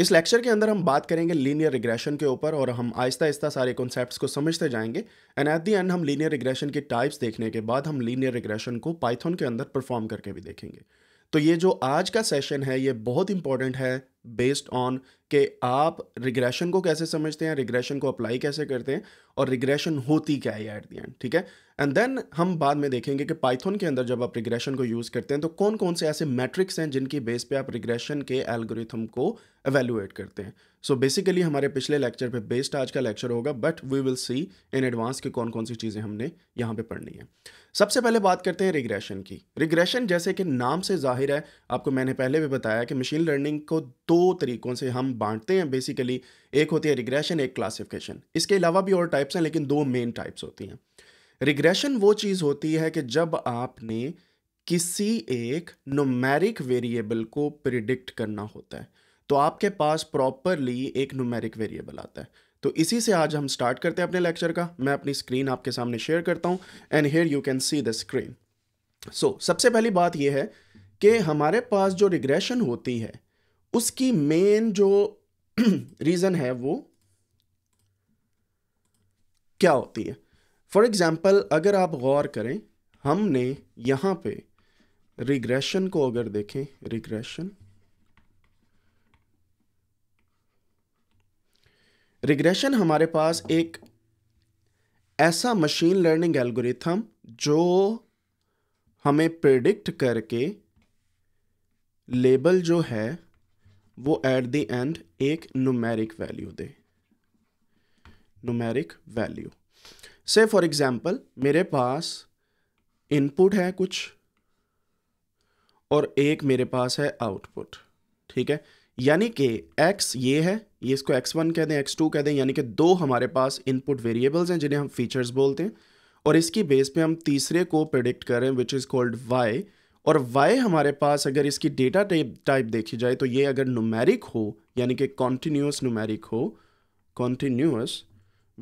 इस लेक्चर के अंदर हम बात करेंगे लीनियर रिग्रेशन के ऊपर और हम आहिस्ता आहिस्ता सारे कॉन्सेप्ट को समझते जाएंगे एंड एट दी एंड हम लीनियर रिग्रेशन के टाइप्स देखने के बाद हम लीनियर रिग्रेशन को पाइथन के अंदर परफॉर्म करके भी देखेंगे तो ये जो आज का सेशन है ये बहुत इंपॉर्टेंट है बेस्ड ऑन कि आप रिग्रेशन को कैसे समझते हैं रिग्रेशन को अप्लाई कैसे करते हैं और रिग्रेशन होती क्या है एट दी एंड ठीक है एंड देन हम बाद में देखेंगे कि पाइथन के अंदर जब आप रिग्रेशन को यूज़ करते हैं तो कौन कौन से ऐसे मैट्रिक्स हैं जिनकी बेस पे आप रिग्रेशन के एल्गोरिथम को एवेलुएट करते हैं सो so बेसिकली हमारे पिछले लेक्चर पे बेस्ड आज का लेक्चर होगा but we will see in advance कि कौन कौन सी चीज़ें हमने यहाँ पे पढ़नी है सबसे पहले बात करते हैं रिग्रेशन की रिग्रेशन जैसे कि नाम से जाहिर है आपको मैंने पहले भी बताया कि मशीन लर्निंग को दो तरीक़ों से हम बांटते हैं बेसिकली एक होती है रिग्रेशन एक क्लासिफिकेशन इसके अलावा भी और टाइप्स हैं लेकिन दो मेन टाइप्स होती हैं रिग्रेशन वो चीज़ होती है कि जब आपने किसी एक नोमेरिक वेरिएबल को प्रिडिक्ट करना होता है तो आपके पास प्रॉपरली एक नोमेरिक वेरिएबल आता है तो इसी से आज हम स्टार्ट करते हैं अपने लेक्चर का मैं अपनी स्क्रीन आपके सामने शेयर करता हूं and here you can see the screen so सबसे पहली बात यह है कि हमारे पास जो रिग्रेशन होती है उसकी मेन जो रीज़न है वो क्या होती है फॉर एग्ज़ाम्पल अगर आप गौर करें हमने यहाँ पे रिग्रेशन को अगर देखें रिग्रेशन रिग्रेशन हमारे पास एक ऐसा मशीन लर्निंग एल्गोरिथम जो हमें प्रिडिक्ट करके लेबल जो है वो एट द एंड एक नुमेरिक वैल्यू दे नुमेरिक वैल्यू से फॉर एग्जांपल मेरे पास इनपुट है कुछ और एक मेरे पास है आउटपुट ठीक है यानी कि x ये है ये इसको x1 कह दें एक्स टू कह दें यानी कि दो हमारे पास इनपुट वेरिएबल्स हैं जिन्हें हम फीचर्स बोलते हैं और इसकी बेस पे हम तीसरे को प्रडिक्ट करें विच इज़ कॉल्ड y और y हमारे पास अगर इसकी डेटा टाइप टाइप देखी जाए तो ये अगर नुमेरिक हो यानी कि कॉन्टीन्यूस नुमेरिक हो कॉन्टीन्यूस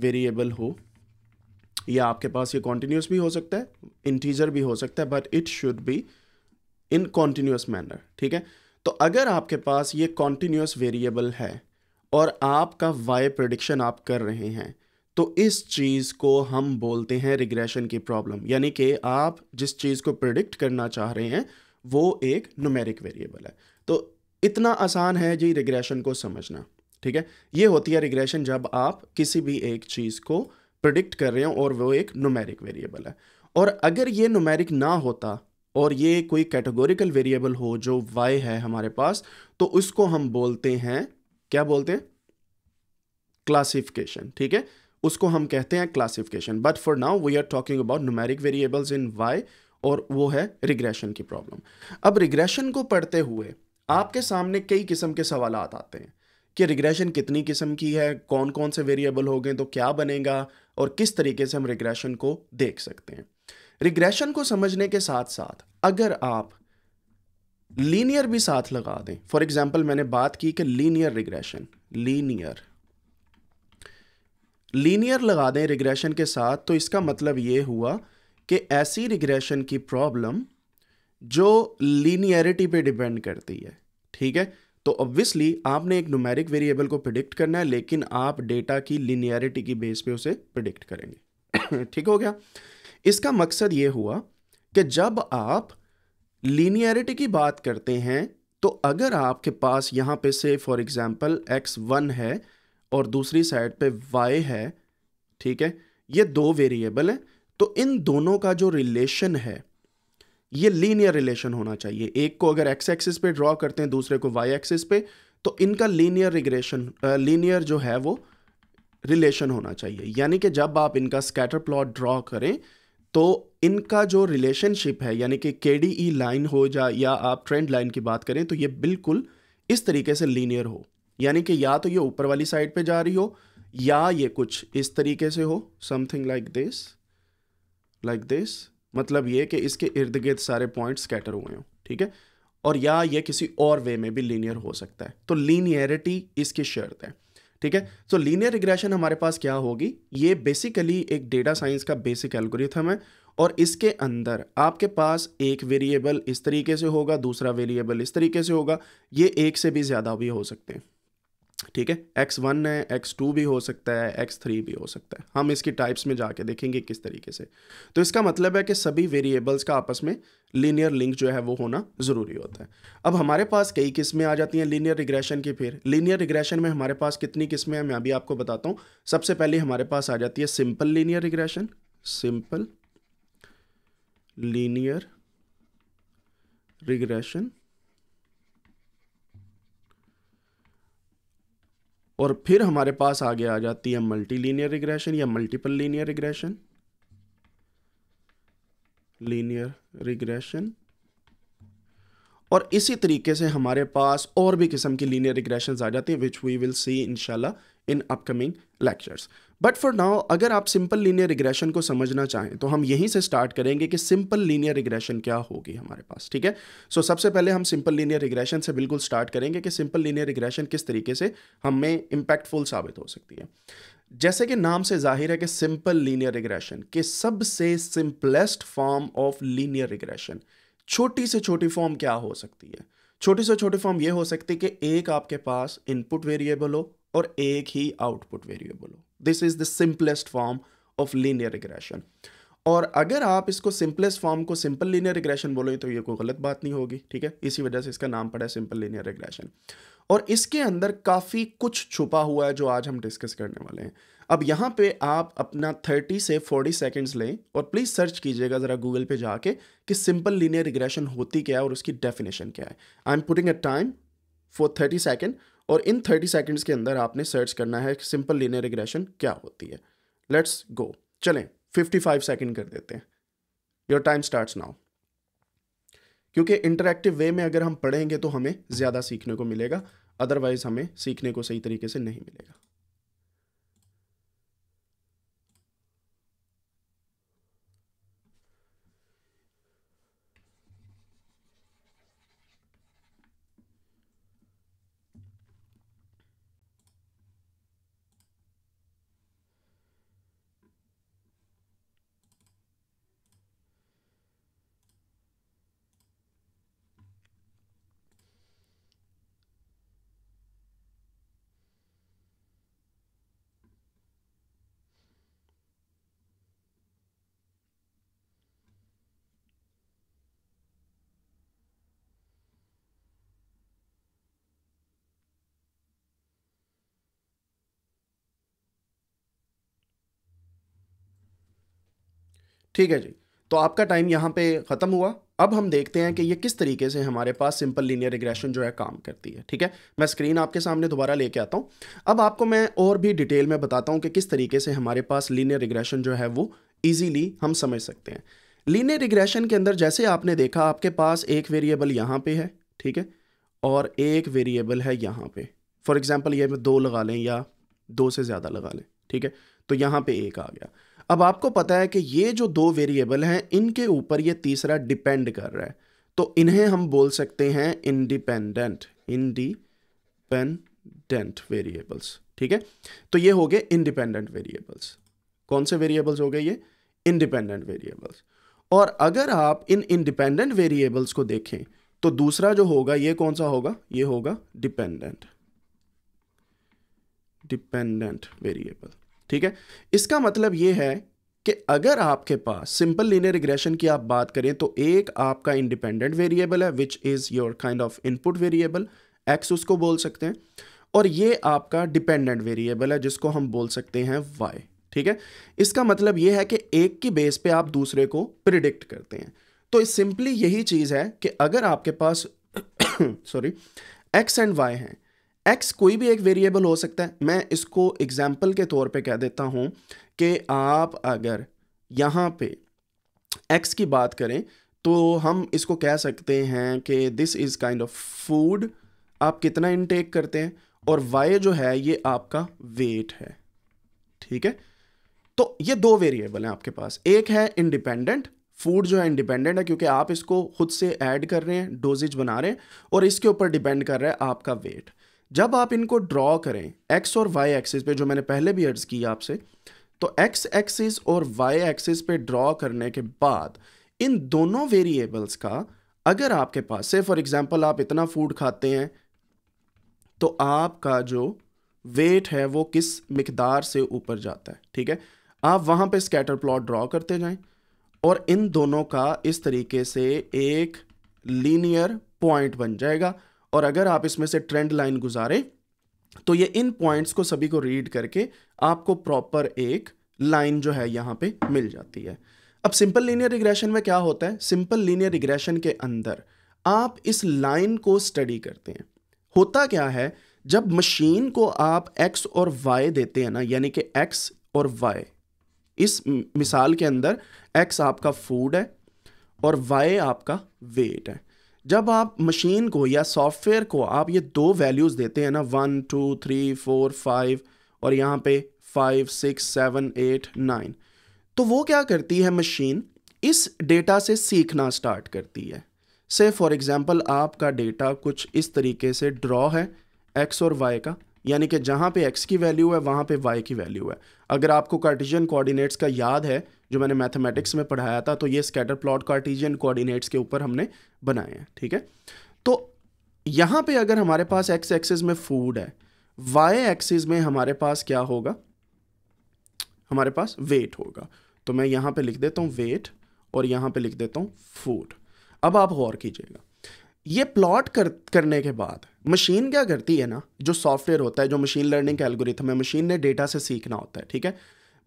वेरिएबल हो या आपके पास ये कॉन्टीन्यूस भी हो सकता है इंटीजर भी हो सकता है but it should be in continuous manner ठीक है तो अगर आपके पास ये कॉन्टीन्यूस वेरिएबल है और आपका वाई प्रडिक्शन आप कर रहे हैं तो इस चीज़ को हम बोलते हैं रिग्रेशन की प्रॉब्लम यानी कि आप जिस चीज़ को प्रिडिक्ट करना चाह रहे हैं वो एक नुमेरिक वेरिएबल है तो इतना आसान है जी रिग्रेशन को समझना ठीक है ये होती है रिग्रेशन जब आप किसी भी एक चीज़ को प्रडिक्ट कर रहे हैं और वो एक नोमेरिक वेरिएबल है और अगर ये नोमेरिक ना होता और ये कोई कैटेगोरिकल वेरिएबल हो जो वाई है हमारे पास तो उसको हम बोलते हैं क्या बोलते हैं क्लासिफिकेशन ठीक है उसको हम कहते हैं classification but for now we are talking about numeric variables in Y और वो है रिग्रेशन की प्रॉब्लम अब रिग्रेशन को पढ़ते हुए आपके सामने कई किस्म के सवाल आते हैं कि रिग्रेशन कितनी किस्म की है कौन कौन से वेरिएबल हो गए तो क्या बनेगा और किस तरीके से हम रिग्रेशन को देख सकते हैं रिग्रेशन को समझने के साथ साथ अगर आप लीनियर भी साथ लगा दें फॉर एग्जाम्पल मैंने बात की कि लीनियर रिग्रेशन लीनियर लीनियर लगा दें रिग्रेशन के साथ तो इसका मतलब ये हुआ कि ऐसी रिग्रेशन की प्रॉब्लम जो लीनियरिटी पे डिपेंड करती है ठीक है तो ऑब्वियसली आपने एक नुमेरिक वेरिएबल को प्रिडिक्ट करना है लेकिन आप डेटा की लिनियरिटी की बेस पे उसे प्रिडिक्ट करेंगे ठीक हो गया इसका मकसद ये हुआ कि जब आप लीनियरिटी की बात करते हैं तो अगर आपके पास यहाँ पे से फॉर एग्ज़ाम्पल एक्स वन है और दूसरी साइड पे वाई है ठीक है ये दो वेरिएबल हैं तो इन दोनों का जो रिलेशन है ये लीनियर रिलेशन होना चाहिए एक को अगर एक्स एक्सिस पे ड्रॉ करते हैं दूसरे को वाई एक्सिस पे तो इनका लीनियर रिग्रेशन लीनियर जो है वो रिलेशन होना चाहिए यानी कि जब आप इनका स्कैटर प्लॉट ड्रॉ करें तो इनका जो रिलेशनशिप है यानी कि के डी ई लाइन हो जा या आप ट्रेंड लाइन की बात करें तो ये बिल्कुल इस तरीके से लीनियर हो यानी कि या तो ये ऊपर वाली साइड पे जा रही हो या ये कुछ इस तरीके से हो something like this like this मतलब ये कि इसके इर्द गिर्द सारे पॉइंट स्कैटर हुए हों ठीक है और या ये किसी और वे में भी लीनियर हो सकता है तो लीनियरिटी इसकी शर्त है ठीक है सो लीनियर रिग्रेशन हमारे पास क्या होगी ये बेसिकली एक डेटा साइंस का बेसिक एल्गोरिथम है और इसके अंदर आपके पास एक वेरिएबल इस तरीके से होगा दूसरा वेरिएबल इस तरीके से होगा ये एक से भी ज़्यादा भी हो सकते हैं ठीक है एक्स वन है एक्स टू भी हो सकता है एक्स थ्री भी हो सकता है हम इसकी टाइप्स में जाके देखेंगे किस तरीके से तो इसका मतलब है कि सभी वेरिएबल्स का आपस में लीनियर लिंक जो है वो होना ज़रूरी होता है अब हमारे पास कई किस्में आ जाती हैं लीनियर रिग्रेशन की फिर लीनियर रिग्रेशन में हमारे पास कितनी किस्में हैं मैं अभी आपको बताता हूँ सबसे पहले हमारे पास आ जाती है simple linear regression simple linear regression और फिर हमारे पास आगे आ जाती है मल्टी लीनियर रिग्रेशन या multiple linear regression linear regression और इसी तरीके से हमारे पास और भी किस्म की लीनियर रिग्रेशन आ जाती हैं विच वी विल सी इनशाला in upcoming lectures but for now अगर आप सिंपल लीनियर रिग्रेशन को समझना चाहें तो हम यहीं से स्टार्ट करेंगे कि सिंपल लीनियर रिग्रेशन क्या होगी हमारे पास ठीक है सो so, सबसे पहले हम सिंपल लीनियर रिग्रेशन से बिल्कुल स्टार्ट करेंगे कि सिंपल लीनियर रिग्रेशन किस तरीके से हमें इम्पैक्टफुल साबित हो सकती है जैसे कि नाम से जाहिर है कि सिंपल लीनियर रिग्रेशन के सबसे simplest form of linear regression छोटी से छोटी फॉर्म क्या हो सकती है छोटी से छोटी फॉर्म ये हो सकती है कि एक आपके पास इनपुट वेरिएबल हो और एक ही आउटपुट वेरिएबल हो this is the simplest form of linear regression और अगर आप इसको सिंपलेस्ट फॉर्म को सिंपल लीनियर रिग्रेशन बोलोगे तो ये कोई गलत बात नहीं होगी ठीक है इसी वजह से इसका नाम पड़ा है सिंपल लीनियर रिग्रेशन और इसके अंदर काफ़ी कुछ छुपा हुआ है जो आज हम डिस्कस करने वाले हैं अब यहाँ पे आप अपना 30 से 40 सेकंड्स लें और प्लीज़ सर्च कीजिएगा ज़रा गूगल पे जाके कि सिंपल लीनियर रिग्रेशन होती क्या है और उसकी डेफिनेशन क्या है I am putting a time for thirty second और इन थर्टी सेकेंड्स के अंदर आपने सर्च करना है सिंपल लीनियर रिग्रेशन क्या होती है लेट्स गो चलें फिफ्टी फाइव सेकेंड कर देते हैं योर टाइम स्टार्ट नाउ क्योंकि इंटरेक्टिव वे में अगर हम पढ़ेंगे तो हमें ज़्यादा सीखने को मिलेगा अदरवाइज़ हमें सीखने को सही तरीके से नहीं मिलेगा ठीक है जी तो आपका टाइम यहाँ पे ख़त्म हुआ अब हम देखते हैं कि ये किस तरीके से हमारे पास सिंपल लीनियर रिग्रेशन जो है काम करती है ठीक है मैं स्क्रीन आपके सामने दोबारा लेके आता हूँ अब आपको मैं और भी डिटेल में बताता हूँ कि किस तरीके से हमारे पास लीनियर रिग्रेशन जो है वो ईजीली हम समझ सकते हैं लीनियर रिग्रेशन के अंदर जैसे आपने देखा आपके पास एक वेरिएबल यहाँ पे है ठीक है और एक वेरिएबल है यहाँ पे फॉर एग्जाम्पल ये दो लगा लें या दो से ज़्यादा लगा लें ठीक है तो यहाँ पर एक आ गया अब आपको पता है कि ये जो दो वेरिएबल हैं इनके ऊपर ये तीसरा डिपेंड कर रहा है तो इन्हें हम बोल सकते हैं इंडिपेंडेंट इंडिपेंडेंट वेरिएबल्स ठीक है तो ये हो गए इंडिपेंडेंट वेरिएबल्स कौन से वेरिएबल्स हो गए ये इंडिपेंडेंट वेरिएबल्स और अगर आप इन इंडिपेंडेंट वेरिएबल्स को देखें तो दूसरा जो होगा ये कौन सा होगा ये होगा डिपेंडेंट डिपेंडेंट वेरिएबल ठीक है इसका मतलब ये है कि अगर आपके पास सिंपल लीनियर रिग्रेशन की आप बात करें तो एक आपका इंडिपेंडेंट वेरिएबल है which is your kind of input variable X उसको बोल सकते हैं और ये आपका डिपेंडेंट वेरिएबल है जिसको हम बोल सकते हैं वाई ठीक है इसका मतलब ये है कि एक की बेस पे आप दूसरे को प्रिडिक्ट करते हैं तो सिंपली यही चीज़ है कि अगर आपके पास सॉरी एक्स एंड वाई हैं एक्स कोई भी एक वेरिएबल हो सकता है मैं इसको एग्जाम्पल के तौर पे कह देता हूँ कि आप अगर यहाँ पे एक्स की बात करें तो हम इसको कह सकते हैं कि this is kind of food आप कितना इनटेक करते हैं और वाई जो है ये आपका वेट है ठीक है तो ये दो वेरिएबल हैं आपके पास एक है इंडिपेंडेंट फूड जो है इंडिपेंडेंट है क्योंकि आप इसको खुद से ऐड कर रहे हैं डोजेज बना रहे हैं और इसके ऊपर डिपेंड कर रहा है आपका वेट जब आप इनको ड्रॉ करें एक्स और वाई एक्सिस पे जो मैंने पहले भी अर्ज किया आपसे तो एक्स एक्सिस और वाई एक्सिस पे ड्रॉ करने के बाद इन दोनों वेरिएबल्स का अगर आपके पास से फॉर एग्जांपल आप इतना फूड खाते हैं तो आपका जो वेट है वो किस मकदार से ऊपर जाता है ठीक है आप वहाँ पे स्कैटर प्लॉट ड्रॉ करते जाएं और इन दोनों का इस तरीके से एक लीनियर पॉइंट बन जाएगा और अगर आप इसमें से ट्रेंड लाइन गुजारें तो ये इन पॉइंट्स को सभी को रीड करके आपको प्रॉपर एक लाइन जो है यहाँ पे मिल जाती है अब सिंपल लीनियर रिग्रेशन में क्या होता है सिंपल लीनियर रिग्रेशन के अंदर आप इस लाइन को स्टडी करते हैं होता क्या है जब मशीन को आप एक्स और वाई देते हैं ना यानी कि एक्स और वाई इस मिसाल के अंदर एक्स आपका फूड है और वाई आपका वेट है जब आप मशीन को या सॉफ्टवेयर को आप ये दो वैल्यूज़ देते हैं ना one two three four five और यहाँ पे five six seven eight nine तो वो क्या करती है मशीन इस डेटा से सीखना स्टार्ट करती है से फॉर एग्ज़ाम्पल आपका डेटा कुछ इस तरीके से ड्रॉ है एक्स और वाई का यानी कि जहाँ पे एक्स की वैल्यू है वहाँ पे वाई की वैल्यू है अगर आपको कार्टिजन कोऑर्डिनेट्स का याद है जो मैंने मैथमेटिक्स में पढ़ाया था तो ये स्कैटर प्लॉट कार्टिजन कोऑर्डिनेट्स के ऊपर हमने बनाए हैं ठीक है तो यहाँ पे अगर हमारे पास एक्स एक्सिस में फूड है वाई एक्सिस में हमारे पास क्या होगा हमारे पास वेट होगा तो मैं यहाँ पर लिख देता हूँ वेट और यहाँ पर लिख देता हूँ फूड अब आप गौर कीजिएगा ये प्लॉट कर करने के बाद मशीन क्या करती है ना जो सॉफ्टवेयर होता है जो मशीन लर्निंग का एल्गोरिथम है मशीन ने डेटा से सीखना होता है ठीक है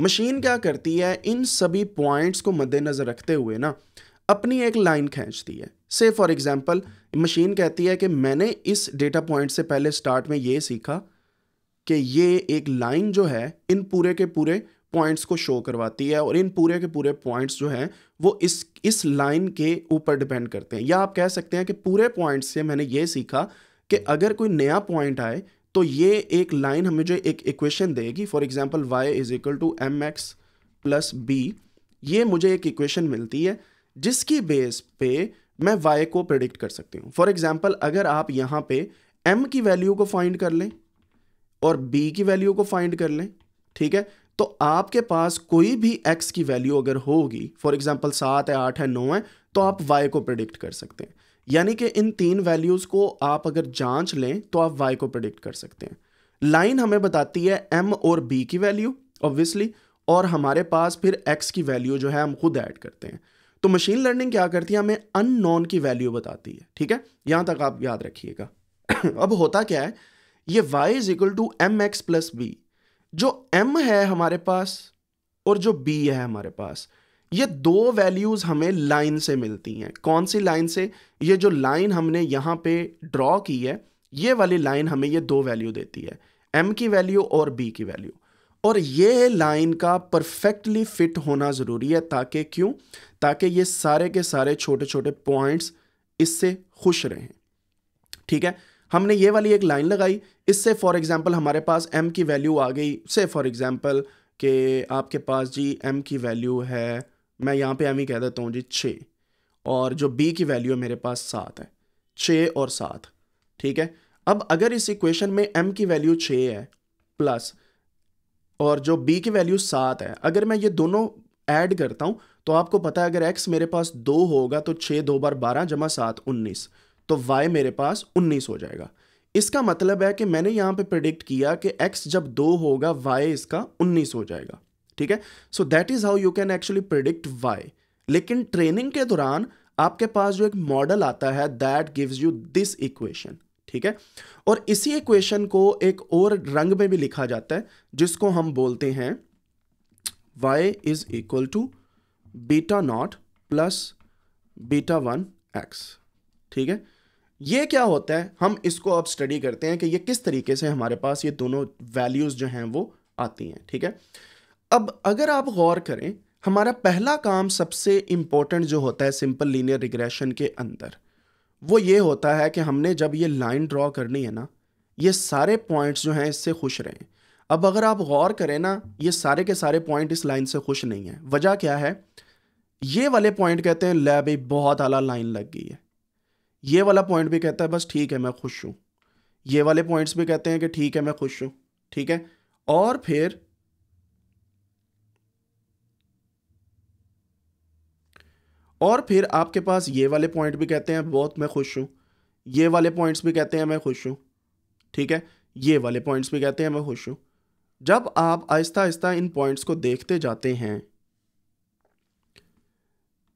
मशीन क्या करती है इन सभी पॉइंट्स को मद्देनज़र रखते हुए ना अपनी एक लाइन खींचती है से फॉर एग्जांपल मशीन कहती है कि मैंने इस डेटा पॉइंट से पहले स्टार्ट में ये सीखा कि ये एक लाइन जो है इन पूरे के पूरे पॉइंट्स को शो करवाती है और इन पूरे के पूरे पॉइंट्स जो हैं वो इस इस लाइन के ऊपर डिपेंड करते हैं या आप कह सकते हैं कि पूरे पॉइंट्स से मैंने ये सीखा कि अगर कोई नया पॉइंट आए तो ये एक लाइन हमें जो एक इक्वेशन देगी for example Y is equal to M X plus B ये मुझे एक इक्वेशन मिलती है जिसकी बेस पे मैं वाई को प्रिडिक्ट कर सकती हूँ फॉर एग्जाम्पल अगर आप यहाँ पे एम की वैल्यू को फाइंड कर लें और बी की वैल्यू को फाइंड कर लें ठीक है तो आपके पास कोई भी एक्स की वैल्यू अगर होगी फॉर एग्जाम्पल सात है आठ है नौ है तो आप वाई को प्रिडिक्ट कर सकते हैं यानी कि इन तीन वैल्यूज़ को आप अगर जांच लें तो आप वाई को प्रिडिक्ट कर सकते हैं लाइन हमें बताती है एम और बी की वैल्यू ऑब्वियसली और हमारे पास फिर एक्स की वैल्यू जो है हम खुद ऐड करते हैं तो मशीन लर्निंग क्या करती है हमें अननोन की वैल्यू बताती है ठीक है यहाँ तक आप याद रखिएगा अब होता क्या है ये Y is equal to M X plus B जो एम है हमारे पास और जो बी है हमारे पास ये दो वैल्यूज़ हमें लाइन से मिलती हैं कौन सी लाइन से ये जो लाइन हमने यहां पे ड्रॉ की है ये वाली लाइन हमें ये दो वैल्यू देती है एम की वैल्यू और बी की वैल्यू और ये लाइन का परफेक्टली फिट होना ज़रूरी है ताकि क्यों ताकि ये सारे के सारे छोटे छोटे पॉइंट्स इससे खुश रहें ठीक है हमने ये वाली एक लाइन लगाई इससे फॉर एग्ज़ाम्पल हमारे पास एम की वैल्यू आ गई से फॉर एग्ज़ाम्पल के आपके पास जी एम की वैल्यू है मैं यहाँ पे एम ही कह देता हूँ जी छः और जो बी की वैल्यू है मेरे पास सात है छः और सात ठीक है अब अगर इस इक्वेशन में एम की वैल्यू छः है प्लस और जो बी की वैल्यू सात है अगर मैं ये दोनों ऐड करता हूँ तो आपको पता है अगर एक्स मेरे पास दो होगा तो छः दो बार बारह जमा सात उन्नीस तो वाई मेरे पास उन्नीस हो जाएगा इसका मतलब है कि मैंने यहाँ पे प्रिडिक्ट किया कि एक्स जब दो होगा वाई इसका उन्नीस हो जाएगा ठीक है so that is how you can actually predict Y लेकिन ट्रेनिंग के दौरान आपके पास जो एक मॉडल आता है that gives you this equation ठीक है और इसी इक्वेशन को एक और रंग में भी लिखा जाता है जिसको हम बोलते हैं y is equal to beta not plus beta one X ठीक है ये क्या होता है हम इसको अब स्टडी करते हैं कि ये किस तरीके से हमारे पास ये दोनों वैल्यूज़ जो हैं वो आती हैं ठीक है अब अगर आप गौर करें हमारा पहला काम सबसे इंपॉर्टेंट जो होता है सिंपल लीनियर रिग्रेशन के अंदर वो ये होता है कि हमने जब ये लाइन ड्रॉ करनी है ना ये सारे पॉइंट्स जो हैं इससे खुश रहें अब अगर आप गौर करें ना ये सारे के सारे पॉइंट इस लाइन से खुश नहीं है वजह क्या है ये वाले पॉइंट कहते हैं लैब भाई बहुत आला लाइन लग गई है ये वाला पॉइंट भी कहता है बस ठीक है मैं खुश हूँ ये वाले पॉइंट्स भी कहते हैं कि ठीक है मैं खुश हूँ ठीक है और फिर और फिर आपके पास ये वाले पॉइंट भी कहते हैं बहुत मैं खुश हूँ ये वाले पॉइंट्स भी कहते हैं मैं खुश हूँ ठीक है ये वाले पॉइंट्स भी कहते हैं मैं खुश हूँ जब आप आहिस्ता आहिस्ता इन पॉइंट्स को देखते जाते हैं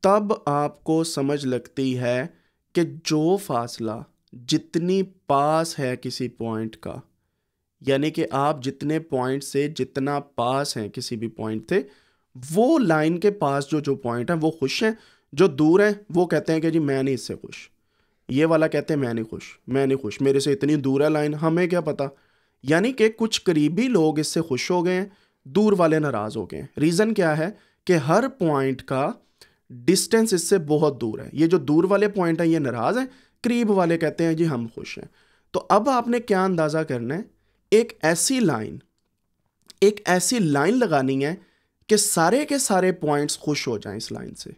तब आपको समझ लगती है कि जो फासला जितनी पास है किसी पॉइंट का यानी कि आप जितने पॉइंट से जितना पास हैं किसी भी पॉइंट से वो लाइन के पास जो जो पॉइंट हैं वो खुश हैं जो दूर हैं वो कहते हैं कि जी मैं नहीं इससे खुश ये वाला कहते हैं मैं नहीं खुश मैं नहीं खुश मेरे से इतनी दूर है लाइन हमें क्या पता यानी कि कुछ करीबी लोग इससे खुश हो गए हैं दूर वाले नाराज़ हो गए हैं रीज़न क्या है कि हर पॉइंट का डिस्टेंस इससे बहुत दूर है ये जो दूर वाले पॉइंट हैं ये नाराज़ हैं करीब वाले कहते हैं जी हम खुश हैं तो अब आपने क्या अंदाज़ा करना है एक ऐसी लाइन एक ऐसी लाइन लगानी है कि सारे के सारे पॉइंट्स खुश हो जाएं इस लाइन से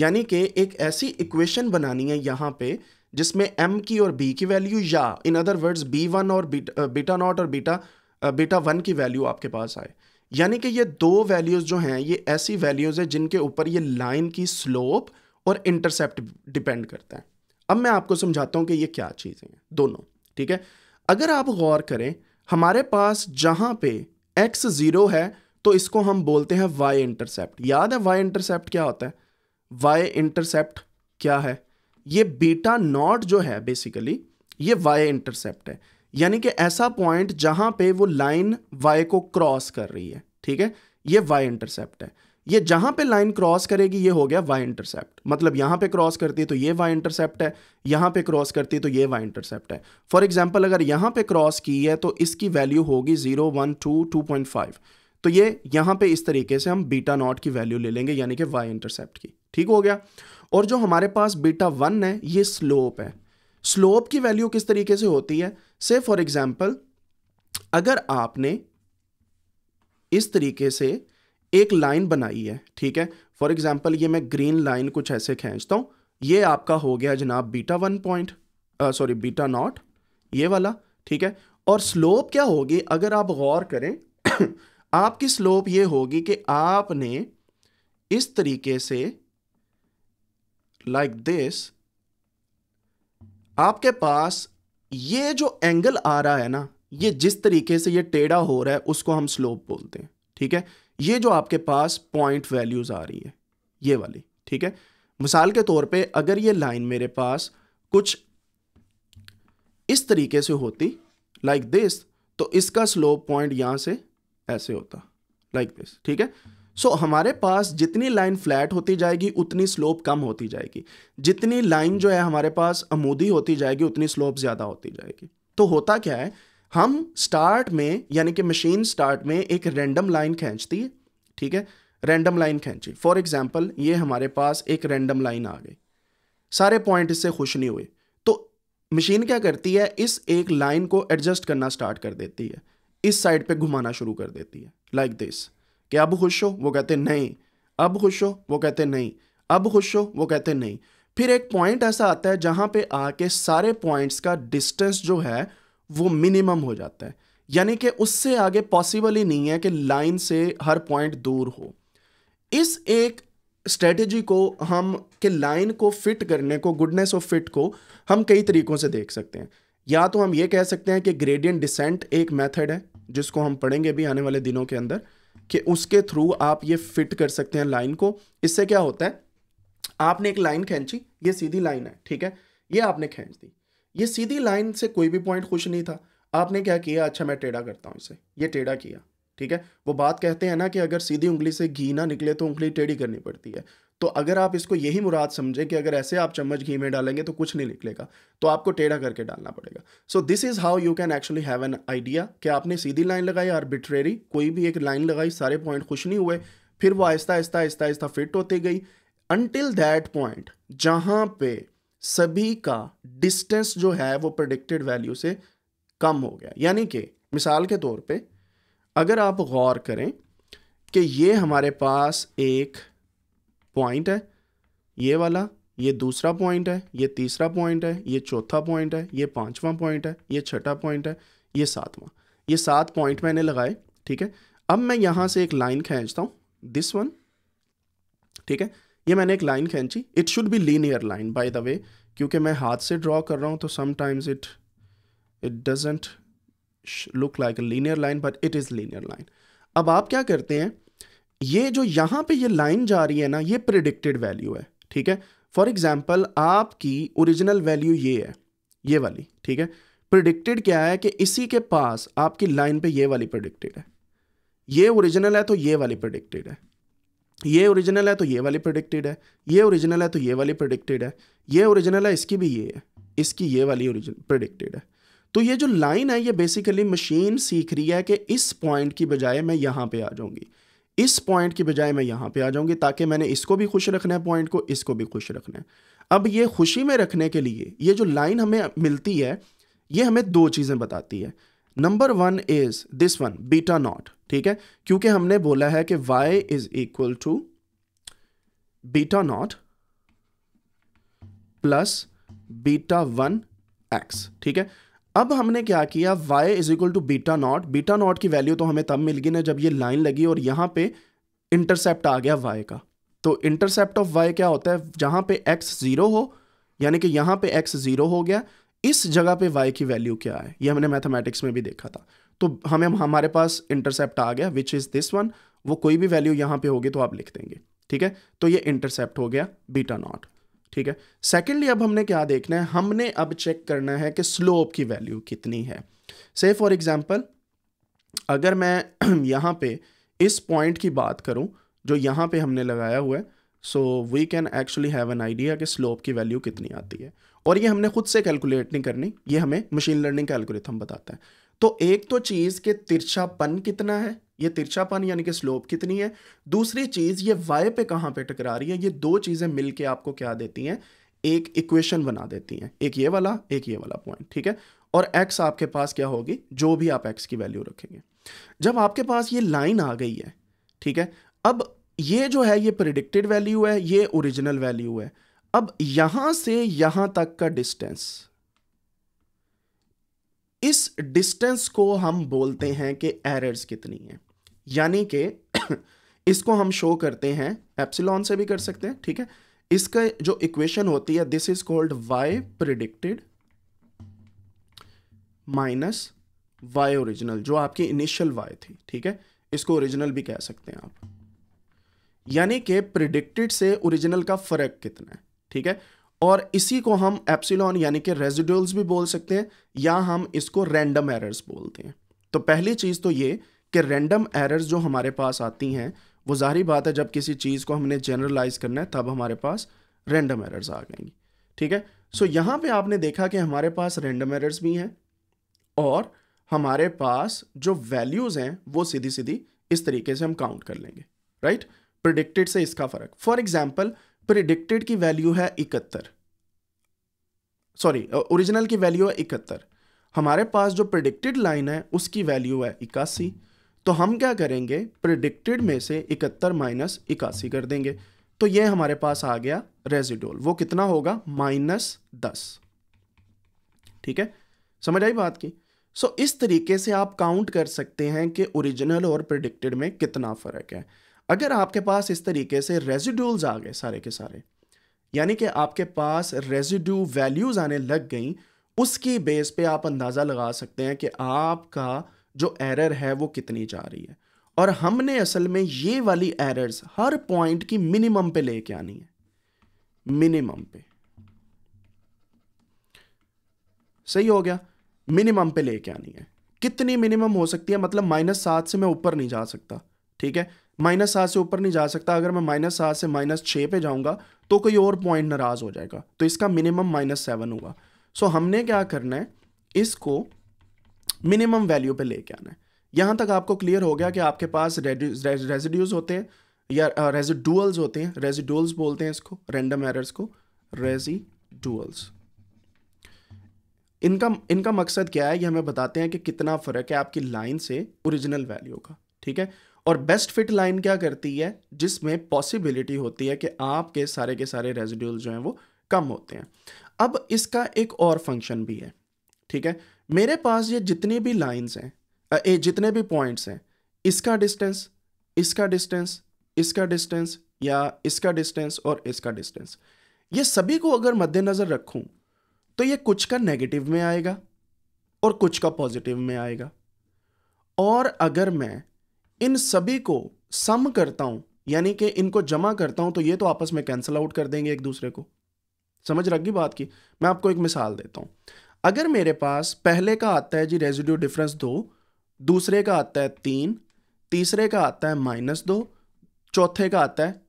यानी कि एक ऐसी इक्वेशन बनानी है यहाँ पे जिसमें m की और b की वैल्यू या इन अदर वर्ड्स b1 और बीटा नॉट और बीटा बीटा वन की वैल्यू आपके पास आए यानी कि ये दो वैल्यूज़ जो हैं ये ऐसी वैल्यूज़ हैं जिनके ऊपर ये लाइन की स्लोप और इंटरसेप्ट डिपेंड करता है अब मैं आपको समझाता हूँ कि ये क्या चीज़ें हैं दोनों ठीक है अगर आप गौर करें हमारे पास जहाँ पे एक्स ज़ीरो है तो इसको हम बोलते हैं वाई इंटरसेप्ट याद है वाई इंटरसेप्ट क्या होता है वाई इंटरसेप्ट क्या है ये बीटा नॉट जो है बेसिकली ये वाई इंटरसेप्ट है यानी कि ऐसा पॉइंट जहां पे वो लाइन वाई को क्रॉस कर रही है ठीक है ये वाई इंटरसेप्ट है ये जहां पे लाइन क्रॉस करेगी ये हो गया वाई इंटरसेप्ट मतलब यहां पे क्रॉस करती है तो ये वाई इंटरसेप्ट है यहां पे क्रॉस करती है तो ये वाई इंटरसेप्ट है फॉर एग्जांपल अगर यहां पे क्रॉस की है तो इसकी वैल्यू होगी zero one two two point five तो ये यहाँ पे इस तरीके से हम बीटा नॉट की वैल्यू ले लेंगे यानी कि वाई इंटरसेप्ट की ठीक हो गया और जो हमारे पास बीटा वन है ये स्लोप है स्लोप की वैल्यू किस तरीके से होती है से फॉर एग्जाम्पल अगर आपने इस तरीके से एक लाइन बनाई है ठीक है फॉर एग्जाम्पल ये मैं ग्रीन लाइन कुछ ऐसे खींचता हूं ये आपका हो गया जनाब beta one point sorry beta not ये वाला ठीक है और स्लोप क्या होगी अगर आप गौर करें आपकी स्लोप ये होगी कि आपने इस तरीके से लाइक like दिस आपके पास ये जो एंगल आ रहा है ना ये जिस तरीके से ये टेढ़ा हो रहा है उसको हम स्लोप बोलते हैं ठीक है ये जो आपके पास पॉइंट वैल्यूज़ आ रही है ये वाली ठीक है मिसाल के तौर पे अगर ये लाइन मेरे पास कुछ इस तरीके से होती लाइक like दिस तो इसका स्लोप पॉइंट यहाँ से ऐसे होता लाइक like दिस ठीक है सो so, हमारे पास जितनी लाइन फ्लैट होती जाएगी उतनी स्लोप कम होती जाएगी जितनी लाइन जो है हमारे पास अमूदी होती जाएगी उतनी स्लोप ज़्यादा होती जाएगी तो होता क्या है हम स्टार्ट में यानी कि मशीन स्टार्ट में एक रैंडम लाइन खींचती है ठीक है रैंडम लाइन खींची फॉर एग्जाम्पल ये हमारे पास एक रैंडम लाइन आ गई सारे पॉइंट इससे खुश नहीं हुए तो मशीन क्या करती है इस एक लाइन को एडजस्ट करना स्टार्ट कर देती है इस साइड पे घुमाना शुरू कर देती है लाइक like दिस कि अब खुश हो वो कहते नहीं अब खुश हो वो कहते नहीं अब खुश हो वो कहते नहीं फिर एक पॉइंट ऐसा आता है जहाँ पे आके सारे पॉइंट्स का डिस्टेंस जो है वो मिनिमम हो जाता है यानी कि उससे आगे पॉसिबल ही नहीं है कि लाइन से हर पॉइंट दूर हो इस एक स्ट्रेटजी को हम के लाइन को फिट करने को गुडनेस ऑफ फिट को हम कई तरीकों से देख सकते हैं या तो हम ये कह सकते हैं कि ग्रेडियंट डिसेंट एक मेथड है जिसको हम पढ़ेंगे भी आने वाले दिनों के अंदर कि उसके थ्रू आप ये फिट कर सकते हैं लाइन को इससे क्या होता है आपने एक लाइन खींची ये सीधी लाइन है ठीक है ये आपने खींच दी ये सीधी लाइन से कोई भी पॉइंट खुश नहीं था आपने क्या किया अच्छा मैं टेढ़ा करता हूँ इसे ये टेढ़ा किया ठीक है वो बात कहते हैं ना कि अगर सीधी उंगली से घी ना निकले तो उंगली टेढ़ी करनी पड़ती है तो अगर आप इसको यही मुराद समझें कि अगर ऐसे आप चम्मच घी में डालेंगे तो कुछ नहीं निकलेगा तो आपको टेढ़ा करके डालना पड़ेगा so this is how you can actually have an idea कि आपने सीधी लाइन लगाई आर्बिट्रेरी कोई भी एक लाइन लगाई सारे पॉइंट खुश नहीं हुए फिर वो आहिस्ता आहिस्ता आहिस्ता आहिस्ता फिट होती गई अनटिल दैट पॉइंट जहाँ पे सभी का डिस्टेंस जो है वो प्रडिक्टेड वैल्यू से कम हो गया यानी कि मिसाल के तौर पे अगर आप गौर करें कि ये हमारे पास एक पॉइंट है ये वाला ये दूसरा पॉइंट है ये तीसरा पॉइंट है ये चौथा पॉइंट है ये पांचवा पॉइंट है ये छठा पॉइंट है ये सातवां ये सात पॉइंट मैंने लगाए ठीक है अब मैं यहां से एक लाइन खींचता हूँ दिस वन ठीक है ये मैंने एक लाइन खींची it should be linear line by the way क्योंकि मैं हाथ से ड्रॉ कर रहा हूँ तो sometimes it it doesn't look like a linear line but it is linear line अब आप क्या करते हैं ये जो यहाँ पे ये लाइन जा रही है ना ये प्रिडिक्टेड वैल्यू है ठीक है फॉर एग्जाम्पल आपकी ओरिजिनल वैल्यू ये है ये वाली ठीक है प्रिडिक्टेड क्या है कि इसी के पास आपकी लाइन पे ये वाली प्रिडिक्टेड है ये ओरिजिनल है तो ये वाली प्रिडिक्टेड है ये ओरिजिनल है तो ये वाली प्रिडिक्टेड है ये ओरिजिनल है तो ये वाली प्रिडिक्टेड है ये ओरिजिनल है इसकी भी ये है इसकी ये वाली ओरिजिन प्रिडिक्टेड है तो ये जो लाइन है ये बेसिकली मशीन सीख रही है कि इस पॉइंट की बजाय मैं यहाँ पे आ जाऊँगी इस पॉइंट की बजाय मैं यहाँ पे आ जाऊँगी ताकि मैंने इसको भी खुश रखना है पॉइंट को इसको भी खुश रखना है अब ये खुशी में रखने के लिए ये जो लाइन हमें मिलती है ये हमें दो चीज़ें बताती है number one is this one beta not ठीक है क्योंकि हमने बोला है कि y is equal to beta not plus beta one X ठीक है अब हमने क्या किया Y is equal to beta not beta not की वैल्यू तो हमें तब मिल गई ना जब ये लाइन लगी और यहाँ पे इंटरसेप्ट आ गया वाई का तो इंटरसेप्ट ऑफ वाई क्या होता है जहाँ पे एक्स ज़ीरो हो यानी कि यहाँ पे एक्स ज़ीरो हो गया इस जगह पे वाई की वैल्यू क्या है ये हमने मैथमेटिक्स में भी देखा था तो हमें हमारे पास इंटरसेप्ट आ गया विच इज़ दिस वन वो कोई भी वैल्यू यहाँ पे होगी तो आप लिख देंगे ठीक है तो ये इंटरसेप्ट हो गया बीटा नॉट ठीक है सेकेंडली अब हमने क्या देखना है हमने अब चेक करना है कि स्लोप की वैल्यू कितनी है से फॉर एग्ज़ाम्पल अगर मैं यहाँ पे इस पॉइंट की बात करूँ जो यहाँ पे हमने लगाया हुआ है so we can actually have an idea कि स्लोप की वैल्यू कितनी आती है और ये हमने खुद से कैलकुलेट नहीं करनी ये हमें मशीन लर्निंग का एल्गोरिथम बताता है तो एक तो चीज़ के तिरछापन कितना है ये तिरछापन यानी कि स्लोप कितनी है दूसरी चीज़ ये वाई पे कहाँ पे टकरा रही है ये दो चीज़ें मिलके आपको क्या देती हैं एक इक्वेशन बना देती हैं एक ये वाला एक ये वाला पॉइंट ठीक है और एक्स आपके पास क्या होगी जो भी आप एक्स की वैल्यू रखेंगे जब आपके पास ये लाइन आ गई है ठीक है अब ये जो है ये प्रिडिक्टेड वैल्यू है ये ओरिजिनल वैल्यू है अब यहां से यहां तक का डिस्टेंस इस डिस्टेंस को हम बोलते हैं कि एरर्स कितनी है यानी कि इसको हम शो करते हैं एप्सिलॉन से भी कर सकते हैं ठीक है इसका जो इक्वेशन होती है this is called Y predicted minus Y original जो आपकी इनिशियल वाई थी ठीक है इसको ओरिजिनल भी कह सकते हैं आप यानी कि प्रिडिक्टेड से ओरिजिनल का फर्क कितना है ठीक है और इसी को हम एप्सिलॉन यानी कि रेजिडुअल्स भी बोल सकते हैं या हम इसको रैंडम एरर्स बोलते हैं तो पहली चीज़ तो ये कि रैंडम एरर्स जो हमारे पास आती हैं वो ज़ाहरी बात है जब किसी चीज़ को हमने जनरलाइज करना है तब हमारे पास रैंडम एरर्स आ जाएंगी ठीक है सो यहाँ पे आपने देखा कि हमारे पास रैंडम एरर्स भी हैं और हमारे पास जो वैल्यूज़ हैं वो सीधी सीधी इस तरीके से हम काउंट कर लेंगे राइट right? प्रिडिक्टेड से इसका फ़र्क फॉर एग्ज़ाम्पल प्रिडिक्टेड की वैल्यू है इकहत्तर सॉरी ओरिजिनल की वैल्यू है इकहत्तर हमारे पास जो प्रिडिक्टेड लाइन है उसकी वैल्यू है इक्यासी तो हम क्या करेंगे प्रिडिक्टेड में से इकहत्तर माइनस इक्यासी कर देंगे तो ये हमारे पास आ गया रेजिडोल वो कितना होगा माइनस दस ठीक है समझ आई बात की सो इस तरीके से आप काउंट कर सकते हैं कि ओरिजिनल और प्रिडिक्टेड में कितना फ़र्क है अगर आपके पास इस तरीके से रेजिडूल्स आ गए सारे के सारे यानी कि आपके पास रेजिड्यू वैल्यूज़ आने लग गई उसकी बेस पे आप अंदाज़ा लगा सकते हैं कि आपका जो एरर है वो कितनी जा रही है और हमने असल में ये वाली एरर्स हर पॉइंट की मिनिमम पे लेके आनी है मिनिमम पे सही हो गया मिनिमम पे लेके आनी है कितनी मिनिमम हो सकती है मतलब माइनस सात से मैं ऊपर नहीं जा सकता ठीक है माइनस सात से ऊपर नहीं जा सकता अगर मैं माइनस सात से माइनस छः पे जाऊंगा तो कोई और पॉइंट नाराज़ हो जाएगा तो इसका मिनिमम माइनस सेवन होगा सो हमने क्या करना है इसको मिनिमम वैल्यू पे लेके आना है यहाँ तक आपको क्लियर हो गया कि आपके पास रेजिड्यूज होते हैं या रेजिडुअल्स होते हैं रेजिडुअल्स बोलते हैं इसको रेंडम एरर्स को रेजिडुअल्स इनका इनका मकसद क्या है ये हमें बताते हैं कि कितना फ़र्क है आपकी लाइन से ओरिजिनल वैल्यू का ठीक है और बेस्ट फिट लाइन क्या करती है जिसमें पॉसिबिलिटी होती है कि आपके सारे के सारे रेजिड्यूल जो हैं वो कम होते हैं अब इसका एक और फंक्शन भी है ठीक है मेरे पास ये जितनी भी लाइंस हैं ए जितने भी पॉइंट्स हैं इसका डिस्टेंस इसका डिस्टेंस इसका डिस्टेंस या इसका डिस्टेंस और इसका डिस्टेंस ये सभी को अगर मद्देनज़र रखूँ तो ये कुछ का नेगेटिव में आएगा और कुछ का पॉजिटिव में आएगा और अगर मैं इन सभी को सम करता हूं यानी कि इनको जमा करता हूं तो ये तो आपस में कैंसिल आउट कर देंगे एक दूसरे को समझ रखी बात की मैं आपको एक मिसाल देता हूं अगर मेरे पास पहले का आता है जी रेजिड्यू डिफरेंस दो दूसरे का आता है तीन तीसरे का आता है माइनस दो चौथे का आता है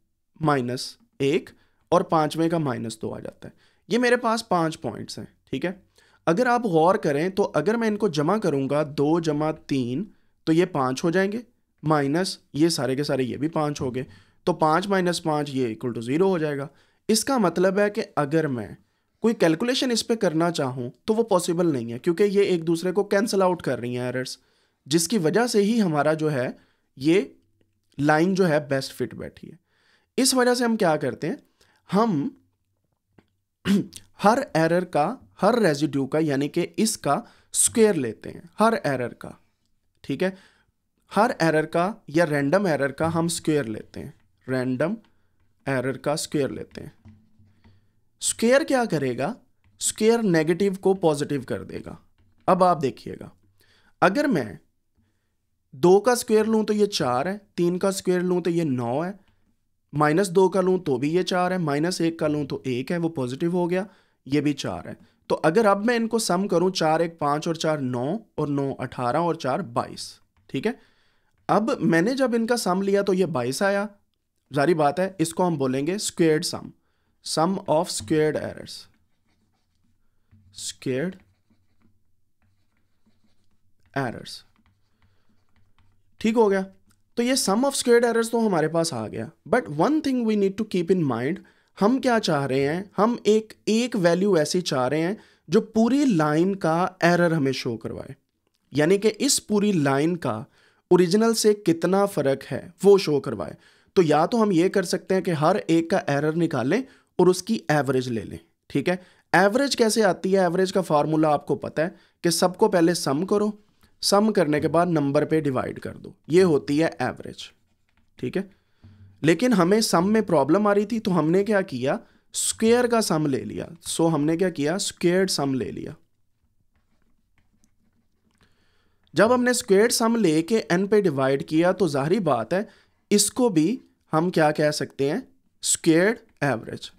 माइनस एक और पांचवें का माइनस दो आ जाता है ये मेरे पास पांच पॉइंट्स हैं ठीक है अगर आप गौर करें तो अगर मैं इनको जमा करूंगा दो जमा तीन तो ये पांच हो जाएंगे माइनस ये सारे के सारे ये भी पाँच हो गए तो पाँच माइनस पाँच ये इक्वल टू ज़ीरो हो जाएगा इसका मतलब है कि अगर मैं कोई कैलकुलेशन इस पर करना चाहूँ तो वो पॉसिबल नहीं है क्योंकि ये एक दूसरे को कैंसिल आउट कर रही हैं एरर्स जिसकी वजह से ही हमारा जो है ये लाइन जो है बेस्ट फिट बैठी है इस वजह से हम क्या करते हैं हम हर एरर का हर रेजिड्यू का यानी कि इसका स्क्वेयर लेते हैं हर एरर का ठीक है हर एरर का या रैंडम एरर का हम स्क्वेयर लेते हैं रैंडम एरर का स्क्वेयर लेते हैं स्क्वेयर क्या करेगा स्क्वेयर नेगेटिव को पॉजिटिव कर देगा अब आप देखिएगा अगर मैं दो का स्क्वेयर लूँ तो ये चार है तीन का स्क्वेयर लूँ तो ये नौ है माइनस दो का लूँ तो भी ये चार है माइनस एक का लूँ तो एक है वो पॉजिटिव हो गया ये भी चार है तो अगर अब मैं इनको सम करूँ चार एक पाँच और चार नौ और नौ अठारह और चार बाईस ठीक है अब मैंने जब इनका सम लिया तो ये बाईस आया जारी बात है इसको हम बोलेंगे squared sum sum of squared errors squared errors ठीक हो गया तो ये सम ऑफ स्क्वेयर्ड एरर्स तो हमारे पास आ गया but one thing we need to keep in mind हम क्या चाह रहे हैं हम एक एक वैल्यू ऐसी चाह रहे हैं जो पूरी लाइन का एरर हमें शो करवाए यानी कि इस पूरी लाइन का ओरिजिनल से कितना फ़र्क है वो शो करवाए तो या तो हम ये कर सकते हैं कि हर एक का एरर निकालें और उसकी एवरेज ले लें ठीक है एवरेज कैसे आती है एवरेज का फार्मूला आपको पता है कि सबको पहले सम करो सम करने के बाद नंबर पे डिवाइड कर दो ये होती है एवरेज ठीक है लेकिन हमें सम में प्रॉब्लम आ रही थी तो हमने क्या किया स्क्वेयर का सम ले लिया सो so, हमने क्या किया स्क्वेयर सम ले लिया जब हमने स्क्वेयर सम ले के एन पे डिवाइड किया तो जाहरी बात है इसको भी हम क्या कह सकते हैं स्क्वेयर एवरेज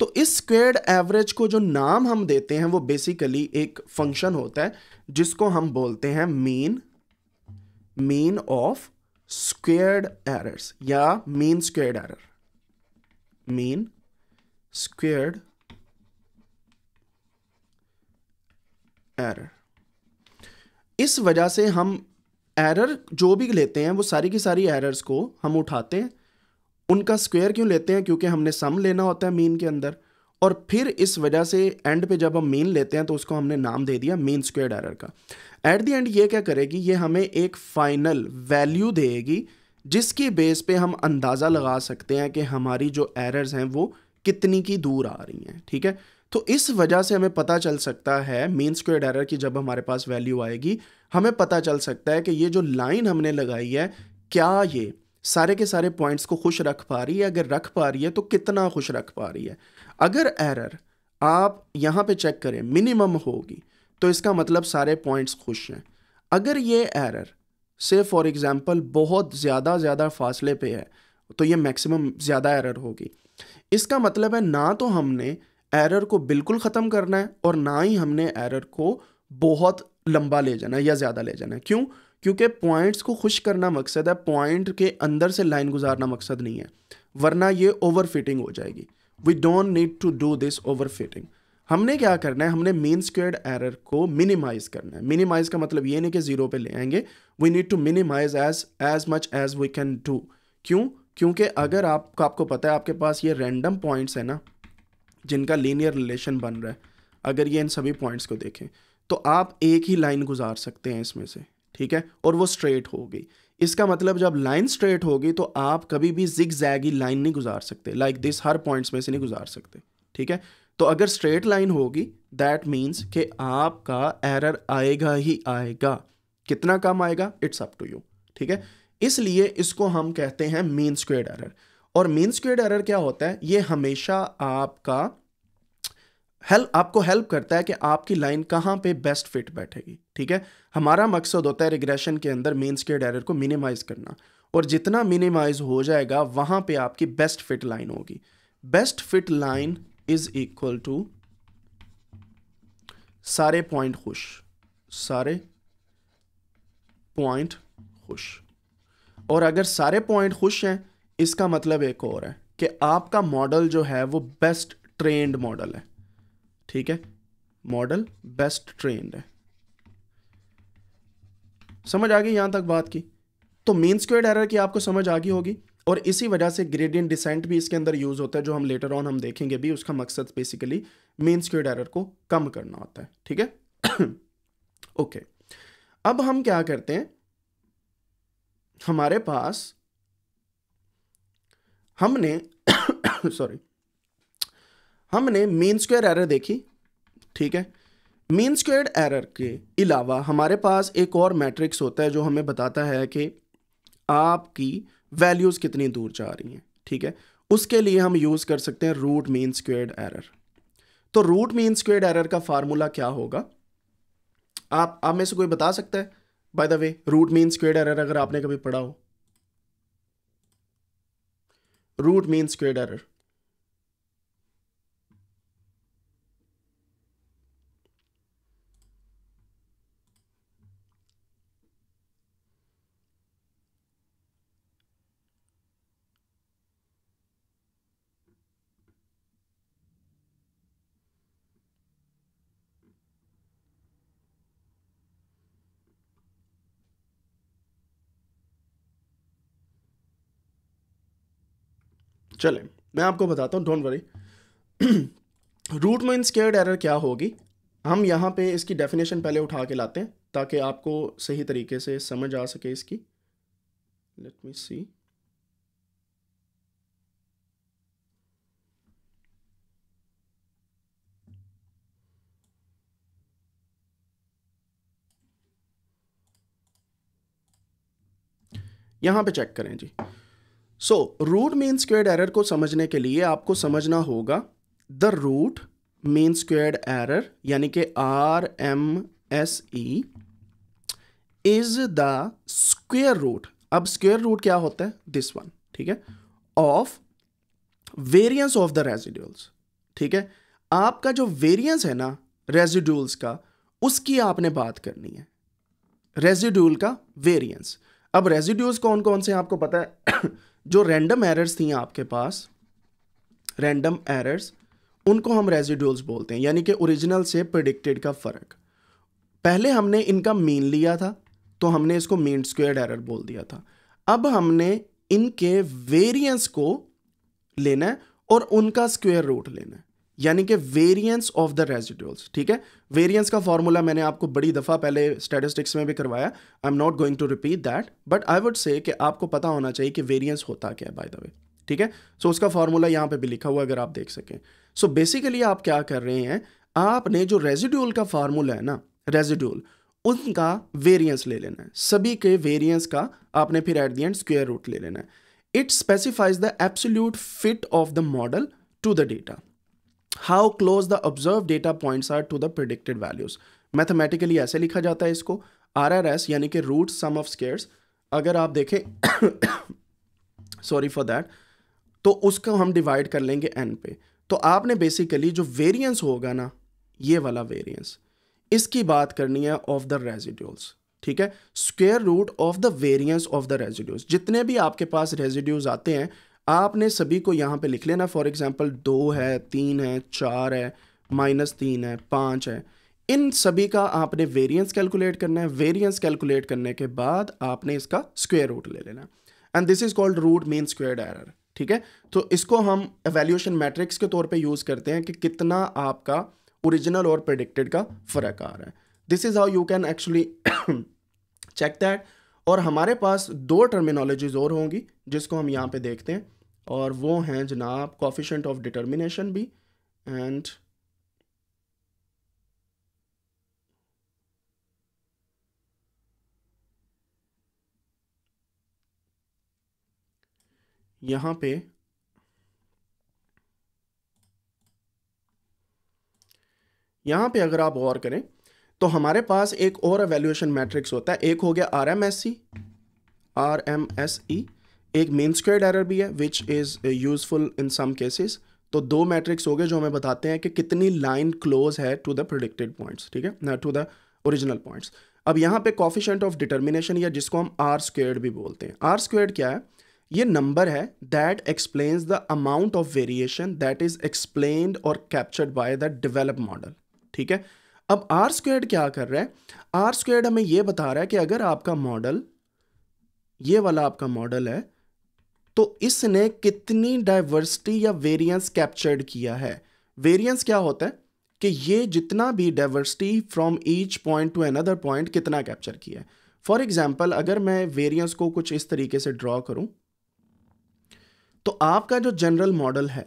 तो इस स्क्वेयर एवरेज को जो नाम हम देते हैं वो बेसिकली एक फंक्शन होता है जिसको हम बोलते हैं mean mean of square errors या mean square error mean square error इस वजह से हम एरर जो भी लेते हैं वो सारी की सारी एरर्स को हम उठाते हैं उनका स्क्वायर क्यों लेते हैं क्योंकि हमने सम लेना होता है मीन के अंदर और फिर इस वजह से एंड पे जब हम मीन लेते हैं तो उसको हमने नाम दे दिया मीन स्क्वेयर एरर का एट दी एंड ये क्या करेगी ये हमें एक फाइनल वैल्यू देगी जिसकी बेस पे हम अंदाज़ा लगा सकते हैं कि हमारी जो एरर्स हैं वो कितनी की दूर आ रही हैं ठीक है तो इस वजह से हमें पता चल सकता है मीन स्क्वेयर एरर की जब हमारे पास वैल्यू आएगी हमें पता चल सकता है कि ये जो लाइन हमने लगाई है क्या ये सारे के सारे पॉइंट्स को खुश रख पा रही है अगर रख पा रही है तो कितना खुश रख पा रही है अगर एरर आप यहाँ पे चेक करें मिनिमम होगी तो इसका मतलब सारे पॉइंट्स खुश हैं अगर ये एरर से फॉर एग्ज़ाम्पल बहुत ज़्यादा ज़्यादा फासले पे है तो ये मैक्सिमम ज़्यादा एरर होगी इसका मतलब है ना तो हमने एरर को बिल्कुल ख़त्म करना है और ना ही हमने एरर को बहुत लंबा ले जाना है या ज़्यादा ले जाना है क्यों क्योंकि पॉइंट्स को खुश करना मकसद है पॉइंट के अंदर से लाइन गुजारना मकसद नहीं है वरना ये ओवर फिटिंग हो जाएगी we don't need to do this over fitting हमने क्या करना है हमने मीन स्क्वेयर्ड एरर को मिनिमाइज करना है मिनिमाइज का मतलब ये नहीं कि जीरो पे ले आएंगे we need to minimize as as much as we can do क्यों क्योंकि अगर आप आपको पता है आपके पास ये रैंडम पॉइंट्स है ना जिनका लीनियर रिलेशन बन रहा है अगर ये इन सभी पॉइंट्स को देखें तो आप एक ही लाइन गुजार सकते हैं इसमें से ठीक है और वो स्ट्रेट होगी इसका मतलब जब लाइन स्ट्रेट होगी तो आप कभी भी जिग जैगी लाइन नहीं गुजार सकते लाइक like दिस हर पॉइंट्स में से नहीं गुजार सकते ठीक है तो अगर स्ट्रेट लाइन होगी दैट मीन्स कि आपका एरर आएगा ही आएगा कितना कम आएगा इट्स अप टू यू ठीक है इसलिए इसको हम कहते हैं मीन स्क्वेड एरर और मीन स्क्वेड एरर क्या होता है ये हमेशा आपका हेल्प आपको हेल्प करता है कि आपकी लाइन कहाँ पे बेस्ट फिट बैठेगी ठीक है हमारा मकसद होता है रिग्रेशन के अंदर मेन स्केड एरर को मिनिमाइज करना और जितना मिनिमाइज हो जाएगा वहाँ पे आपकी बेस्ट फिट लाइन होगी best fit line is equal to सारे पॉइंट खुश सारे पॉइंट खुश और अगर सारे पॉइंट खुश हैं इसका मतलब एक और है कि आपका मॉडल जो है वो बेस्ट ट्रेंड मॉडल है ठीक है मॉडल बेस्ट ट्रेंड है समझ आ गई यहां तक बात की तो मीन स्क्वेड एरर की आपको समझ आ गई होगी और इसी वजह से ग्रेडियंट डिसेंट भी इसके अंदर यूज़ होता है जो हम लेटर ऑन हम देखेंगे भी उसका मकसद बेसिकली मीन स्क्वेड एरर को कम करना होता है ठीक है ओके अब हम क्या करते हैं हमारे पास हमने सॉरी हमने मीन स्क्वेयर एरर देखी ठीक है मीन स्क्वेयर एरर के अलावा हमारे पास एक और मैट्रिक्स होता है जो हमें बताता है कि आपकी वैल्यूज़ कितनी दूर जा रही हैं ठीक है उसके लिए हम यूज़ कर सकते हैं रूट मीन स्क्वेयर एरर तो रूट मीन स्क्वेयर एरर का फार्मूला क्या होगा आप आप में से कोई बता सकता है by the way root mean square error अगर आपने कभी पढ़ा हो रूट मीन स्क्वेयर एरर चले मैं आपको बताता हूँ don't worry root mean squared error क्या होगी हम यहाँ पे इसकी डेफिनेशन पहले उठा के लाते हैं ताकि आपको सही तरीके से समझ आ सके इसकी लेट मी सी यहाँ पे चेक करें जी so root mean squared error को समझने के लिए आपको समझना होगा the root mean squared error यानी कि R M S E is the square root अब स्क्वेयर रूट क्या होता है दिस वन ठीक है of variance of the residuals ठीक है आपका जो वेरियंस है ना रेजिड्यूल्स का उसकी आपने बात करनी है रेजिड्यूल का वेरियंस अब रेजिड्यूल्स कौन कौन से आपको पता है जो रैंडम एरर्स थी आपके पास रैंडम एरर्स उनको हम रेजिड्यूल्स बोलते हैं यानी कि ओरिजिनल से प्रडिक्टेड का फ़र्क पहले हमने इनका मीन लिया था तो हमने इसको मीन स्क्वेयर एरर बोल दिया था अब हमने इनके वेरिएंस को लेना है और उनका स्क्वेयर रूट लेना है यानी कि वेरिएंस ऑफ द रेजिडुअल्स ठीक है वेरिएंस का फॉर्मूला मैंने आपको बड़ी दफ़ा पहले स्टेटिस्टिक्स में भी करवाया I am not going to repeat that but I would say कि आपको पता होना चाहिए कि वेरिएंस होता क्या है बाय द वे ठीक है सो उसका फॉर्मूला यहाँ पे भी लिखा हुआ अगर आप देख सकें सो so बेसिकली आप क्या कर रहे हैं आपने जो रेजिड्यूल का फार्मूला है ना रेजिड्यूल उनका वेरियंस ले लेना है सभी के वेरियंस का आपने फिर at the end square root ले लेना है it specifies the absolute fit of the model to the data how close the observe data points are to the predicted values mathematically ऐसे लिखा जाता है इसको आर आर एस यानी कि रूट सम ऑफ स्केयर्स अगर आप देखें सॉरी फॉर दैट तो उसको हम डिवाइड कर लेंगे एन पे तो आपने बेसिकली जो वेरियंस होगा ना ये वाला वेरियंस इसकी बात करनी है ऑफ द रेजिड्यूल्स ठीक है square root of the variance of the residuals जितने भी आपके पास रेजिड्यूज आते हैं आपने सभी को यहाँ पे लिख लेना फॉर एग्ज़ाम्पल दो है तीन है चार है माइनस तीन है पाँच है इन सभी का आपने वेरिएंस कैलकुलेट करना है वेरिएंस कैलकुलेट करने के बाद आपने इसका स्क्वायर रूट ले लेना and this is called root mean square error ठीक है तो इसको हम एवेल्यूशन मैट्रिक्स के तौर पे यूज़ करते हैं कि कितना आपका ओरिजिनल और प्रडिक्टेड का फ़र्क आ रहा है this is how you can actually check that और हमारे पास दो टर्मिनोलॉजीज और होंगी जिसको हम यहाँ पे देखते हैं और वो हैं जनाब कॉफिशेंट ऑफ डिटर्मिनेशन भी एंड यहां पे यहां पे अगर आप गौर करें तो हमारे पास एक और एवेल्यूशन मैट्रिक्स होता है एक हो गया R M S C R M S E एक मेन स्क्वेयर एरर भी है which is useful in some cases तो दो मैट्रिक्स हो गए जो हमें बताते हैं कि कितनी लाइन क्लोज है टू द प्रोडिक्टेड पॉइंट्स ठीक है ना टू द ओरिजिनल पॉइंट्स अब यहाँ पे कॉफिशेंट ऑफ डिटर्मिनेशन या जिसको हम आर स्क्वेयर भी बोलते हैं आर स्क्वेयर क्या है ये नंबर है that explains the amount of variation that is explained और captured by the develop model ठीक है अब आर स्क्वेयर क्या कर रहा है आर स्क्वेयर हमें ये बता रहा है कि अगर आपका मॉडल ये वाला आपका मॉडल है तो इसने कितनी डाइवर्सिटी या वेरिएंस कैप्चर्ड किया है वेरिएंस क्या होता है कि ये जितना भी diversity from each point to another point कितना कैप्चर किया है फॉर एग्जाम्पल अगर मैं वेरिएंस को कुछ इस तरीके से ड्रॉ करूं तो आपका जो जनरल मॉडल है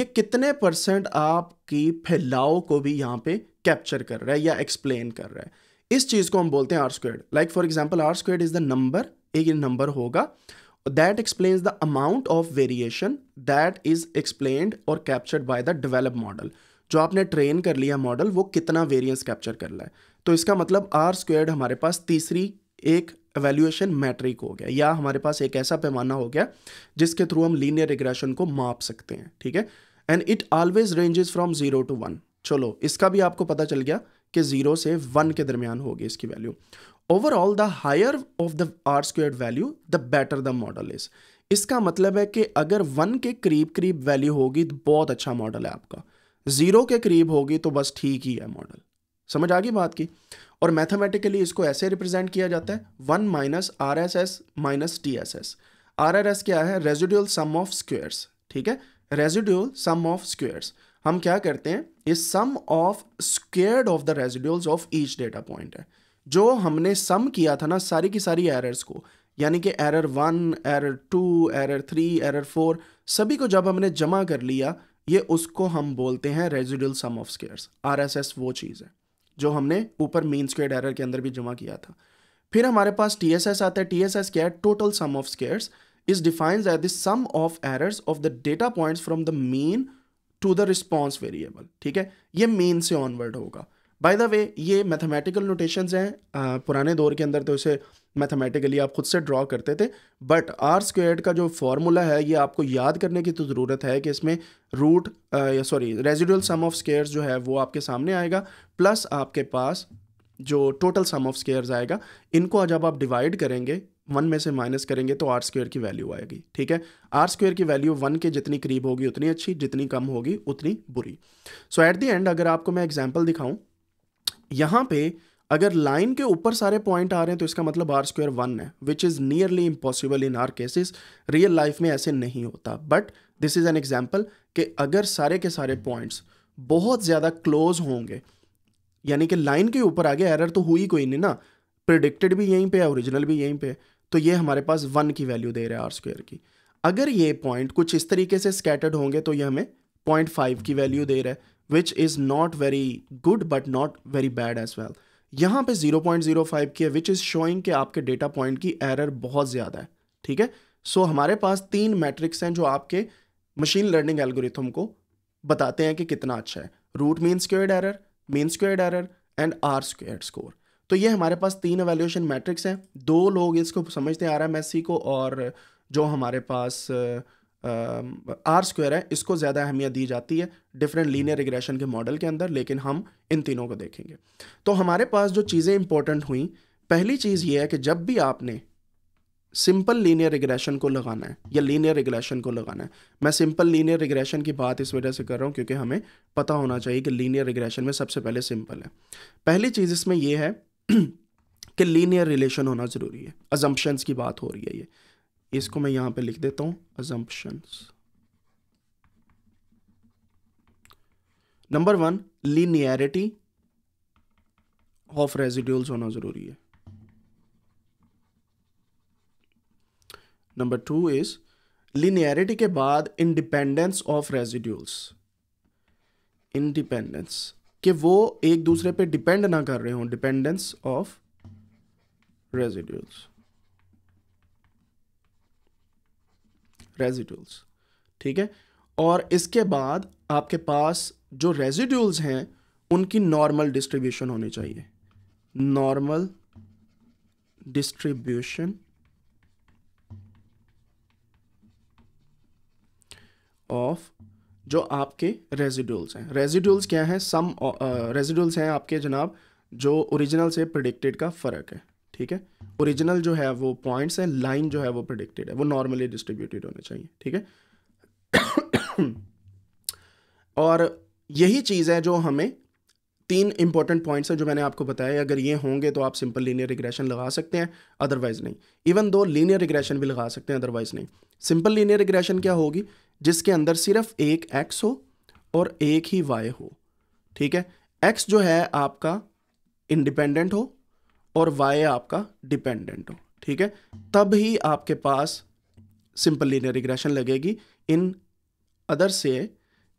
ये कितने परसेंट आपकी फैलाव को भी यहाँ पे कैप्चर कर रहा है या एक्सप्लेन कर रहा है इस चीज़ को हम बोलते हैं R squared like for example R squared is the number एक नंबर होगा that explains the amount of variation that is explained or captured by the develop model जो आपने ट्रेन कर लिया मॉडल वो कितना वेरिएंस कैप्चर कर रहा है तो इसका मतलब आर स्क्वेड हमारे पास तीसरी एक एवेल्यूएशन मैट्रिक हो गया या हमारे पास एक ऐसा पैमाना हो गया जिसके थ्रू हम लीनियर रिग्रेशन को माप सकते हैं ठीक है and it always ranges from zero to one चलो इसका भी आपको पता चल गया कि जीरो से वन के दरमियान होगी इसकी value overall the higher of the R square value the better the model is इसका मतलब है कि अगर वन के करीब करीब वैल्यू होगी तो बहुत अच्छा मॉडल है आपका ज़ीरो के करीब होगी तो बस ठीक ही है मॉडल समझ आ गई बात की और मैथमेटिकली इसको ऐसे रिप्रेजेंट किया जाता है one minus R S S minus T S S R R S क्या है रेजिड्यूल सम ऑफ स्क्वेयर्स ठीक है रेजिड्यूल सम ऑफ स्क्वेयर्स हम क्या करते हैं इस sum of squared of the residuals of each data point है जो हमने सम किया था ना सारी की सारी एरर्स को यानी कि error one error two error three error four सभी को जब हमने जमा कर लिया ये उसको हम बोलते हैं residual sum of squares R वो चीज़ है जो हमने ऊपर मीन स्क्वेड एरर के अंदर भी जमा किया था फिर हमारे पास टी आता है टी एस एस क्या है total sum of squares is defines at the sum of errors of the data points from the mean to the response variable ठीक है ये मीन से ऑनवर्ड होगा बाय द वे ये मैथमेटिकल नोटेशन हैं पुराने दौर के अंदर तो इसे मैथमेटिकली आप खुद से ड्रॉ करते थे बट आर स्क्वेयर का जो फार्मूला है ये आपको याद करने की तो ज़रूरत है कि इसमें रूट या sorry residual sum of square जो है वो आपके सामने आएगा प्लस आपके पास जो टोटल सम ऑफ स्केयर्स आएगा इनको जब आप डिवाइड करेंगे वन में से माइनस करेंगे तो आर स्क्वेयर की वैल्यू आएगी ठीक है आर स्क्वेयर की वैल्यू वन के जितनी करीब होगी उतनी अच्छी जितनी कम होगी उतनी बुरी सो एट दी एंड अगर आपको मैं एग्जाम्पल दिखाऊँ यहाँ पे अगर लाइन के ऊपर सारे पॉइंट आ रहे हैं तो इसका मतलब आर स्क्वायर वन है which is nearly impossible in our cases real life में ऐसे नहीं होता but this is an example कि अगर सारे के सारे पॉइंट्स बहुत ज़्यादा क्लोज होंगे यानी कि लाइन के ऊपर आगे एरर तो हुई कोई नहीं ना प्रिडिक्टेड भी यहीं पे है ओरिजिनल भी यहीं पे है तो ये हमारे पास वन की वैल्यू दे रहा है आर स्क्वायर की अगर ये पॉइंट कुछ इस तरीके से स्कैटर्ड होंगे तो ये हमें पॉइंट फाइव की वैल्यू दे रहा है which is not very good but not very bad as well यहाँ पे 0.05 की है विच इज़ शोइंग कि आपके डेटा पॉइंट की एरर बहुत ज़्यादा है ठीक है सो so, हमारे पास तीन मैट्रिक्स हैं जो आपके मशीन लर्निंग एल्गोरिथम को बताते हैं कि कितना अच्छा है root mean squared error mean squared error and R squared score तो ये हमारे पास तीन एवेल्यूशन मैट्रिक्स हैं दो लोग इसको समझते आ रहा है मैसी को और जो हमारे पास uh, आर स्क्वायर है इसको ज़्यादा अहमियत दी जाती है डिफरेंट लीनियर रिग्रेशन के मॉडल के अंदर लेकिन हम इन तीनों को देखेंगे तो हमारे पास जो चीज़ें इंपॉर्टेंट हुई पहली चीज़ ये है कि जब भी आपने सिंपल लीनियर रिग्रेशन को लगाना है या लीनियर रिग्रेशन को लगाना है मैं सिंपल लीनियर रिग्रेशन की बात इस वजह से कर रहा हूँ क्योंकि हमें पता होना चाहिए कि लीनियर रिग्रेशन में सबसे पहले सिंपल है पहली चीज़ इसमें यह है कि लीनियर रिलेशन होना ज़रूरी है अजम्पन्स की बात हो रही है ये इसको मैं यहां पे लिख देता हूं assumption number one linearity of residuals होना ज़रूरी है नंबर टू इज़ लिनियरिटी के बाद इंडिपेंडेंस ऑफ रेजिड्यूल्स इंडिपेंडेंस कि वो एक दूसरे पे डिपेंड ना कर रहे हो डिपेंडेंस ऑफ रेजिड्यूल्स रेजिड्यूल्स ठीक है और इसके बाद आपके पास जो रेजिड्यूल्स हैं उनकी नॉर्मल डिस्ट्रीब्यूशन होनी चाहिए नॉर्मल डिस्ट्रीब्यूशन ऑफ जो आपके रेजिड्यूल्स हैं रेजिड्यूल्स क्या हैं सम रेजिड्यूल्स uh, हैं आपके जनाब जो ओरिजिनल से प्रडिक्टेड का फ़र्क है ठीक है ओरिजिनल जो है वो पॉइंट्स है लाइन जो है वो प्रोडिक्टेड है वो नॉर्मली डिस्ट्रीब्यूटेड होने चाहिए ठीक है और यही चीज़ है जो हमें तीन इंपॉर्टेंट पॉइंट्स हैं जो मैंने आपको बताया अगर ये होंगे तो आप सिंपल लीनियर रिग्रेशन लगा सकते हैं अदरवाइज़ नहीं इवन दो लीनियर रिग्रेशन भी लगा सकते हैं अदरवाइज़ नहीं सिंपल लीनियर रिग्रेशन क्या होगी जिसके अंदर सिर्फ एक एक्स हो और एक ही वाई हो ठीक है एक्स जो है आपका इंडिपेंडेंट हो और वाई आपका डिपेंडेंट हो ठीक है तब ही आपके पास सिंपल लीनियर रिग्रेशन लगेगी इन अदर से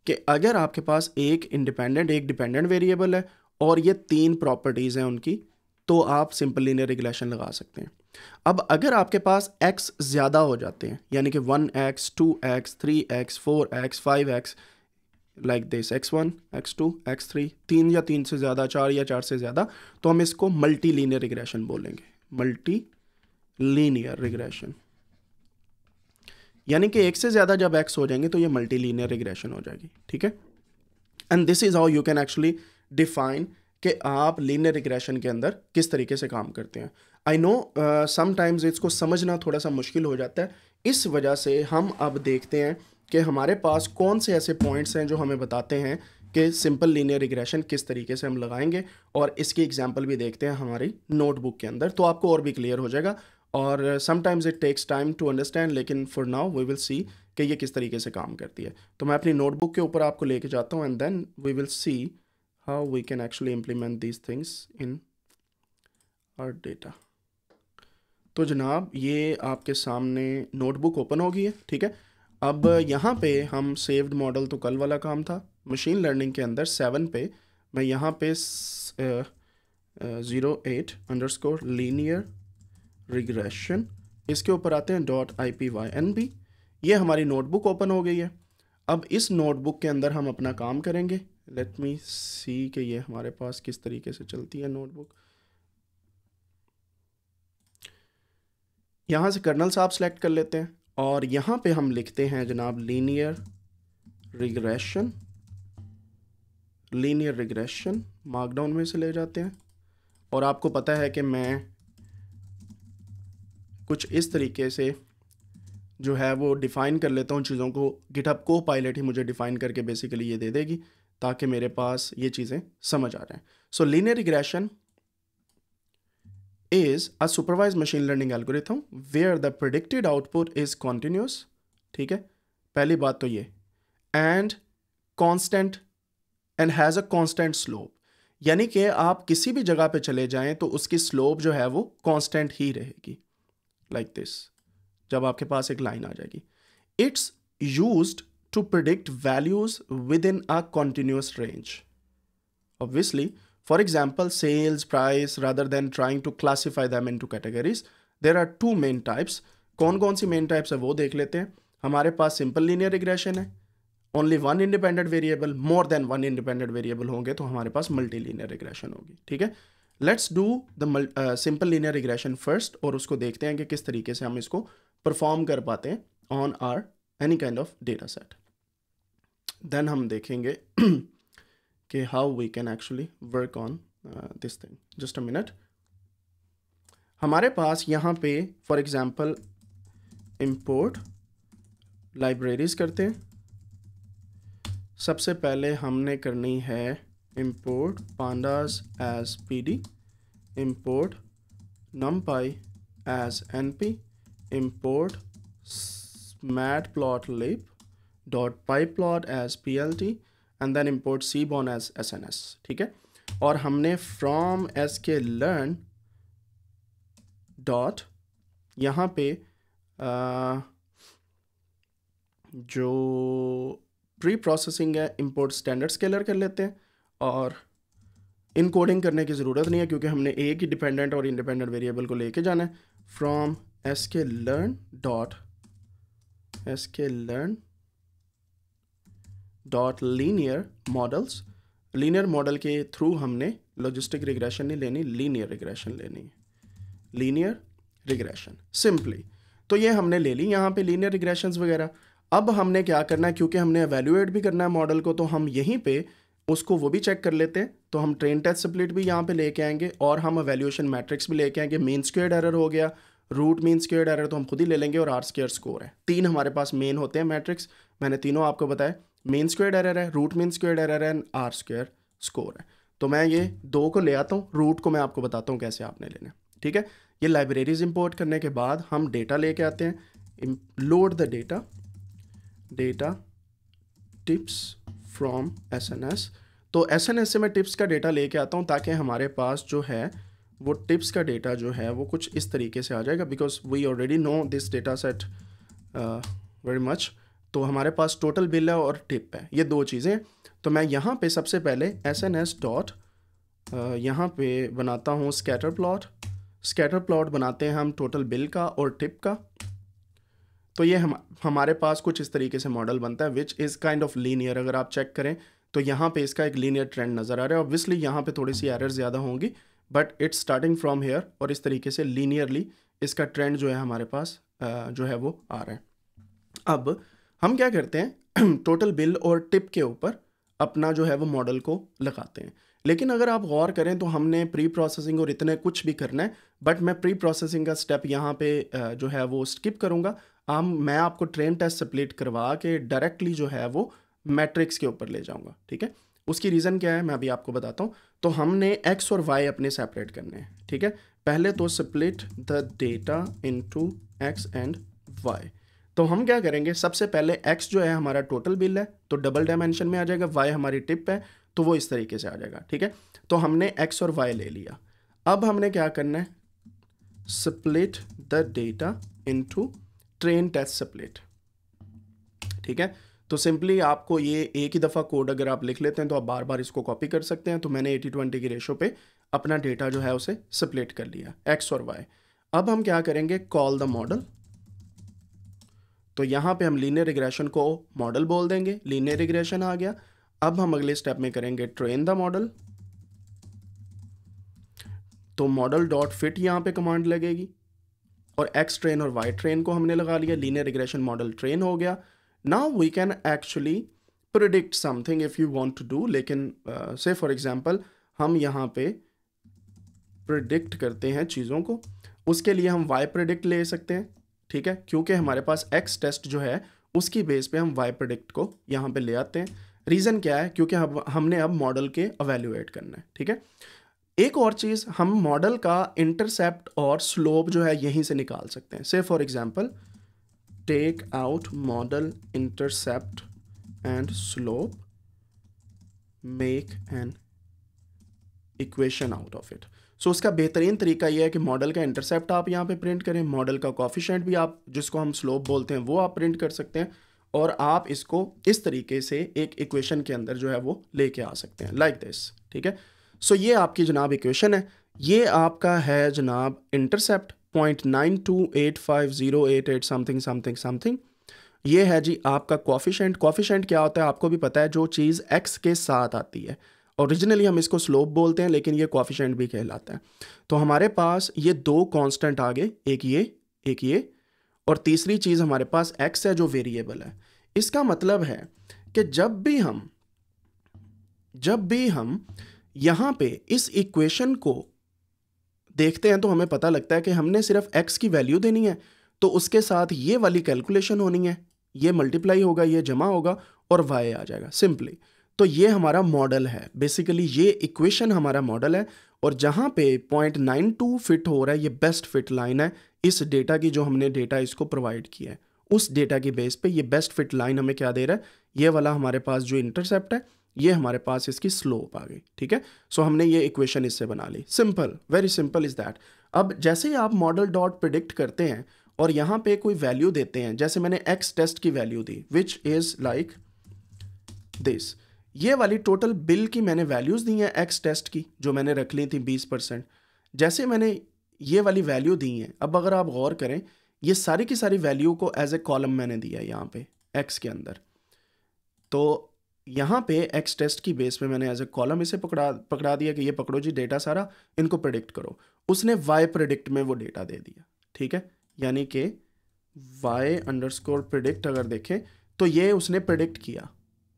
कि अगर आपके पास एक इंडिपेंडेंट एक डिपेंडेंट वेरिएबल है और ये तीन प्रॉपर्टीज़ हैं उनकी तो आप सिंपल लीनियर रिग्रेशन लगा सकते हैं अब अगर आपके पास x ज़्यादा हो जाते हैं यानी कि one X X two three X four X five X like this X one X two X three तीन या तीन से ज़्यादा चार या चार से ज़्यादा तो हम इसको मल्टी लीनियर रिग्रेशन बोलेंगे मल्टी लीनियर रिग्रेशन यानी कि एक से ज़्यादा जब एक्स हो जाएंगे तो ये मल्टी लीनियर रिग्रेशन हो जाएगी ठीक है and this is how you can actually define कि आप लीनियर रिग्रेशन के अंदर किस तरीके से काम करते हैं आई नो समाइम्स इसको समझना थोड़ा सा मुश्किल हो जाता है इस वजह से हम अब देखते हैं कि हमारे पास कौन से ऐसे पॉइंट्स हैं जो हमें बताते हैं कि सिंपल लीनियर रिग्रेशन किस तरीके से हम लगाएंगे और इसकी एग्जाम्पल भी देखते हैं हमारी नोटबुक के अंदर तो आपको और भी क्लियर हो जाएगा और sometimes it takes time to understand लेकिन for now we will see कि ये किस तरीके से काम करती है तो मैं अपनी नोटबुक के ऊपर आपको लेके जाता हूँ and then we will see how we can actually implement these things in R data तो जनाब ये आपके सामने नोटबुक ओपन होगी है ठीक है अब यहाँ पे हम सेव्ड मॉडल तो कल वाला काम था मशीन लर्निंग के अंदर सेवन पे मैं यहाँ पे zero eight underscore linear regression इसके ऊपर आते हैं dot I P Y N B ये हमारी नोटबुक ओपन हो गई है अब इस नोटबुक के अंदर हम अपना काम करेंगे लेट मी सी कि ये हमारे पास किस तरीके से चलती है नोटबुक यहाँ से कर्नल साहब सेलेक्ट कर लेते हैं और यहाँ पे हम लिखते हैं जनाब linear regression linear regression markdown में से ले जाते हैं और आपको पता है कि मैं कुछ इस तरीके से जो है वो डिफ़ाइन कर लेता हूँ चीज़ों को गिटअप को पायलट ही मुझे डिफ़ाइन करके बेसिकली ये दे देगी ताकि मेरे पास ये चीज़ें समझ आ जाएँ so linear regression is a supervised machine learning algorithm where the predicted output is continuous ठीक है पहली बात तो ये and constant and has a constant slope यानी कि आप किसी भी जगह पे चले जाएं तो उसकी स्लोप जो है वो कांस्टेंट ही रहेगी लाइक like दिस जब आपके पास एक लाइन आ जाएगी it's used to predict values within a continuous range obviously For example, sales price rather than trying to classify them into categories. There are two main types कौन कौन सी main types है वो देख लेते हैं हमारे पास सिंपल लीनियर रिग्रेशन है only one independent variable more than one independent variable होंगे तो हमारे पास मल्टी लीनियर रिग्रेशन होगी ठीक है let's do the simple linear regression first और उसको देखते हैं कि किस तरीके से हम इसको परफॉर्म कर पाते हैं on R any kind of data set then हम देखेंगे कि how we can actually work on this thing just a minute हमारे पास यहाँ पे फॉर एग्ज़ाम्पल इम्पोर्ट लाइब्रेरीज़ करते हैं सबसे पहले हमने करनी है import pandas as P D import NumPy as N P import matplotlib dot pyplot as P L T and then import seaborn as S N S ठीक है और हमने from S K learn dot यहाँ पे आ, जो pre processing है import standard scaler कर लेते हैं और इनकोडिंग करने की ज़रूरत नहीं है क्योंकि हमने एक ही डिपेंडेंट और इंडिपेंडेंट वेरिएबल को लेके जाना है from S K learn dot S K learn dot linear models linear model के थ्रू हमने लॉजिस्टिक रिग्रेशन नहीं लेनी लीनियर रिग्रेशन लेनी है लीनियर रिग्रेशन सिंपली तो ये हमने ले ली यहाँ पे लीनियर रिग्रेशन वगैरह अब हमने क्या करना है क्योंकि हमने एवेल्यूएट भी करना है मॉडल को तो हम यहीं पे उसको वो भी चेक कर लेते हैं तो हम ट्रेन टेस्ट सप्लिट भी यहाँ पे लेके आएंगे और हम एवेल्यूएशन मैट्रिक्स भी लेके आएंगे मेन स्क्वेयर एरर हो गया रूट मीन स्क्वेयर एरर तो हम खुद ही ले लेंगे और आर स्केयर स्कोर है तीन हमारे पास मेन होते हैं मैट्रिक्स मैंने तीनों आपको बताया मेन स्क्वेयर एरर है रूट मेन स्क्वेयर एरर है एंड आर स्क्वेयर स्कोर है तो मैं ये दो को ले आता हूँ रूट को मैं आपको बताता हूँ कैसे आपने लेना ठीक है ये लाइब्रेरीज इंपोर्ट करने के बाद हम डेटा लेके आते हैं load the data data tips from S N S तो एस एन एस से मैं टिप्स का डेटा लेके आता हूँ ताकि हमारे पास जो है वो टिप्स का डेटा जो है वो कुछ इस तरीके से आ जाएगा because we already know this data set very much तो हमारे पास टोटल बिल है और टिप है ये दो चीज़ें तो मैं यहाँ पे सबसे पहले एस एन एस डॉट यहाँ पे बनाता हूँ स्कैटर प्लॉट स्कैटर प्लॉट बनाते हैं हम टोटल बिल का और टिप का तो ये हम हमारे पास कुछ इस तरीके से मॉडल बनता है which is kind of linear अगर आप चेक करें तो यहाँ पे इसका एक लीनियर ट्रेंड नज़र आ रहा है ऑब्वियसली यहाँ पे थोड़ी सी एरर ज़्यादा होंगी but it's starting from here और इस तरीके से लीनियरली इसका ट्रेंड जो है हमारे पास जो है वो आ रहा है अब हम क्या करते हैं टोटल बिल और टिप के ऊपर अपना जो है वो मॉडल को लगाते हैं लेकिन अगर आप गौर करें तो हमने प्री प्रोसेसिंग और इतने कुछ भी करना है बट मैं प्री प्रोसेसिंग का स्टेप यहाँ पे जो है वो स्किप करूँगा हम मैं आपको ट्रेन टेस्ट सप्लीट करवा के डायरेक्टली जो है वो मैट्रिक्स के ऊपर ले जाऊँगा ठीक है उसकी रीज़न क्या है मैं अभी आपको बताता हूँ तो हमने एक्स और वाई अपने सेपरेट करने हैं ठीक है पहले तो split the data to X and Y तो हम क्या करेंगे सबसे पहले एक्स जो है हमारा टोटल बिल है तो डबल डायमेंशन में आ जाएगा वाई हमारी टिप है तो वो इस तरीके से आ जाएगा ठीक है तो हमने एक्स और वाई ले लिया अब हमने क्या करना है split the data into train test split ठीक है तो सिंपली आपको ये एक ही दफ़ा कोड अगर आप लिख लेते हैं तो आप बार बार इसको कॉपी कर सकते हैं तो मैंने एटी ट्वेंटी की रेशो पे अपना डेटा जो है उसे स्प्लिट कर लिया एक्स और वाई अब हम क्या करेंगे कॉल द मॉडल तो यहाँ पे हम लीनियर रिग्रेशन को मॉडल बोल देंगे लीनियर रिग्रेशन आ गया अब हम अगले स्टेप में करेंगे ट्रेन द मॉडल तो मॉडल डॉट फिट यहाँ पे कमांड लगेगी और एक्स ट्रेन और वाई ट्रेन को हमने लगा लिया लीनियर रिग्रेशन मॉडल ट्रेन हो गया now we can actually predict something if you want to do लेकिन से फॉर एग्जांपल हम यहाँ पे प्रिडिक्ट करते हैं चीज़ों को उसके लिए हम वाई प्रिडिक्ट ले सकते हैं ठीक है क्योंकि हमारे हम्म। पास एक्स टेस्ट जो है उसकी बेस पे हम वाई प्रोडिक्ट को यहाँ पे ले आते हैं रीज़न क्या है क्योंकि हम हमने अब मॉडल के अवेल्यूएट करना है ठीक है एक और चीज़ हम मॉडल का इंटरसेप्ट और स्लोप जो है यहीं से निकाल सकते हैं say for example take out model intercept and slope make an equation out of it so so, उसका बेहतरीन तरीका यह है कि मॉडल का इंटरसेप्ट आप यहाँ पे प्रिंट करें मॉडल का कॉफिशेंट भी आप जिसको हम स्लोप बोलते हैं वो आप प्रिंट कर सकते हैं और आप इसको इस तरीके से एक इक्वेशन के अंदर जो है वो लेके आ सकते हैं लाइक like दिस ठीक है सो so, ये आपकी जनाब इक्वेशन है ये आपका है जनाब intercept point nine two eight five zero eight eight something something something ये है जी आपका कॉफिशेंट कॉफिशेंट क्या होता है आपको भी पता है जो चीज़ एक्स के साथ आती है ओरिजिनली हम इसको स्लोप बोलते हैं लेकिन ये कॉफिशेंट भी कहलाता है तो हमारे पास ये दो कांस्टेंट आ गए एक ये एक ये और तीसरी चीज़ हमारे पास एक्स है जो वेरिएबल है इसका मतलब है कि जब भी हम जब भी हम यहाँ पे इस इक्वेशन को देखते हैं तो हमें पता लगता है कि हमने सिर्फ एक्स की वैल्यू देनी है तो उसके साथ ये वाली कैलकुलेशन होनी है ये मल्टीप्लाई होगा ये जमा होगा और वाई आ जाएगा सिंपली तो ये हमारा मॉडल है बेसिकली ये इक्वेशन हमारा मॉडल है और जहाँ पे पॉइंट नाइन टू फिट हो रहा है ये बेस्ट फिट लाइन है इस डेटा की जो हमने डेटा इसको प्रोवाइड किया है उस डेटा की बेस पे ये बेस्ट फिट लाइन हमें क्या दे रहा है ये वाला हमारे पास जो इंटरसेप्ट है ये हमारे पास इसकी स्लोप आ गई ठीक है सो so, हमने ये इक्वेशन इससे बना ली simple very simple is that अब जैसे ही आप मॉडल डॉट प्रिडिक्ट करते हैं और यहाँ पे कोई वैल्यू देते हैं जैसे मैंने एक्स टेस्ट की वैल्यू दी विच इज़ लाइक दिस ये वाली टोटल बिल की मैंने वैल्यूज़ दी हैं एक्स टेस्ट की जो मैंने रख ली थी बीस परसेंट जैसे मैंने ये वाली वैल्यू दी हैं अब अगर आप गौर करें ये सारी की सारी वैल्यू को एज ए कॉलम मैंने दिया है यहाँ पे एक्स के अंदर तो यहाँ पे एक्स टेस्ट की बेस पे मैंने एज ए कॉलम इसे पकड़ा पकड़ा दिया कि ये पकड़ो जी डेटा सारा इनको प्रोडिक्ट करो उसने वाई प्रोडिक्ट में वो डेटा दे दिया ठीक है यानी कि वाई अंडर प्रडिक्ट प्रोडिक्ट अगर देखें तो ये उसने प्रोडिक्ट किया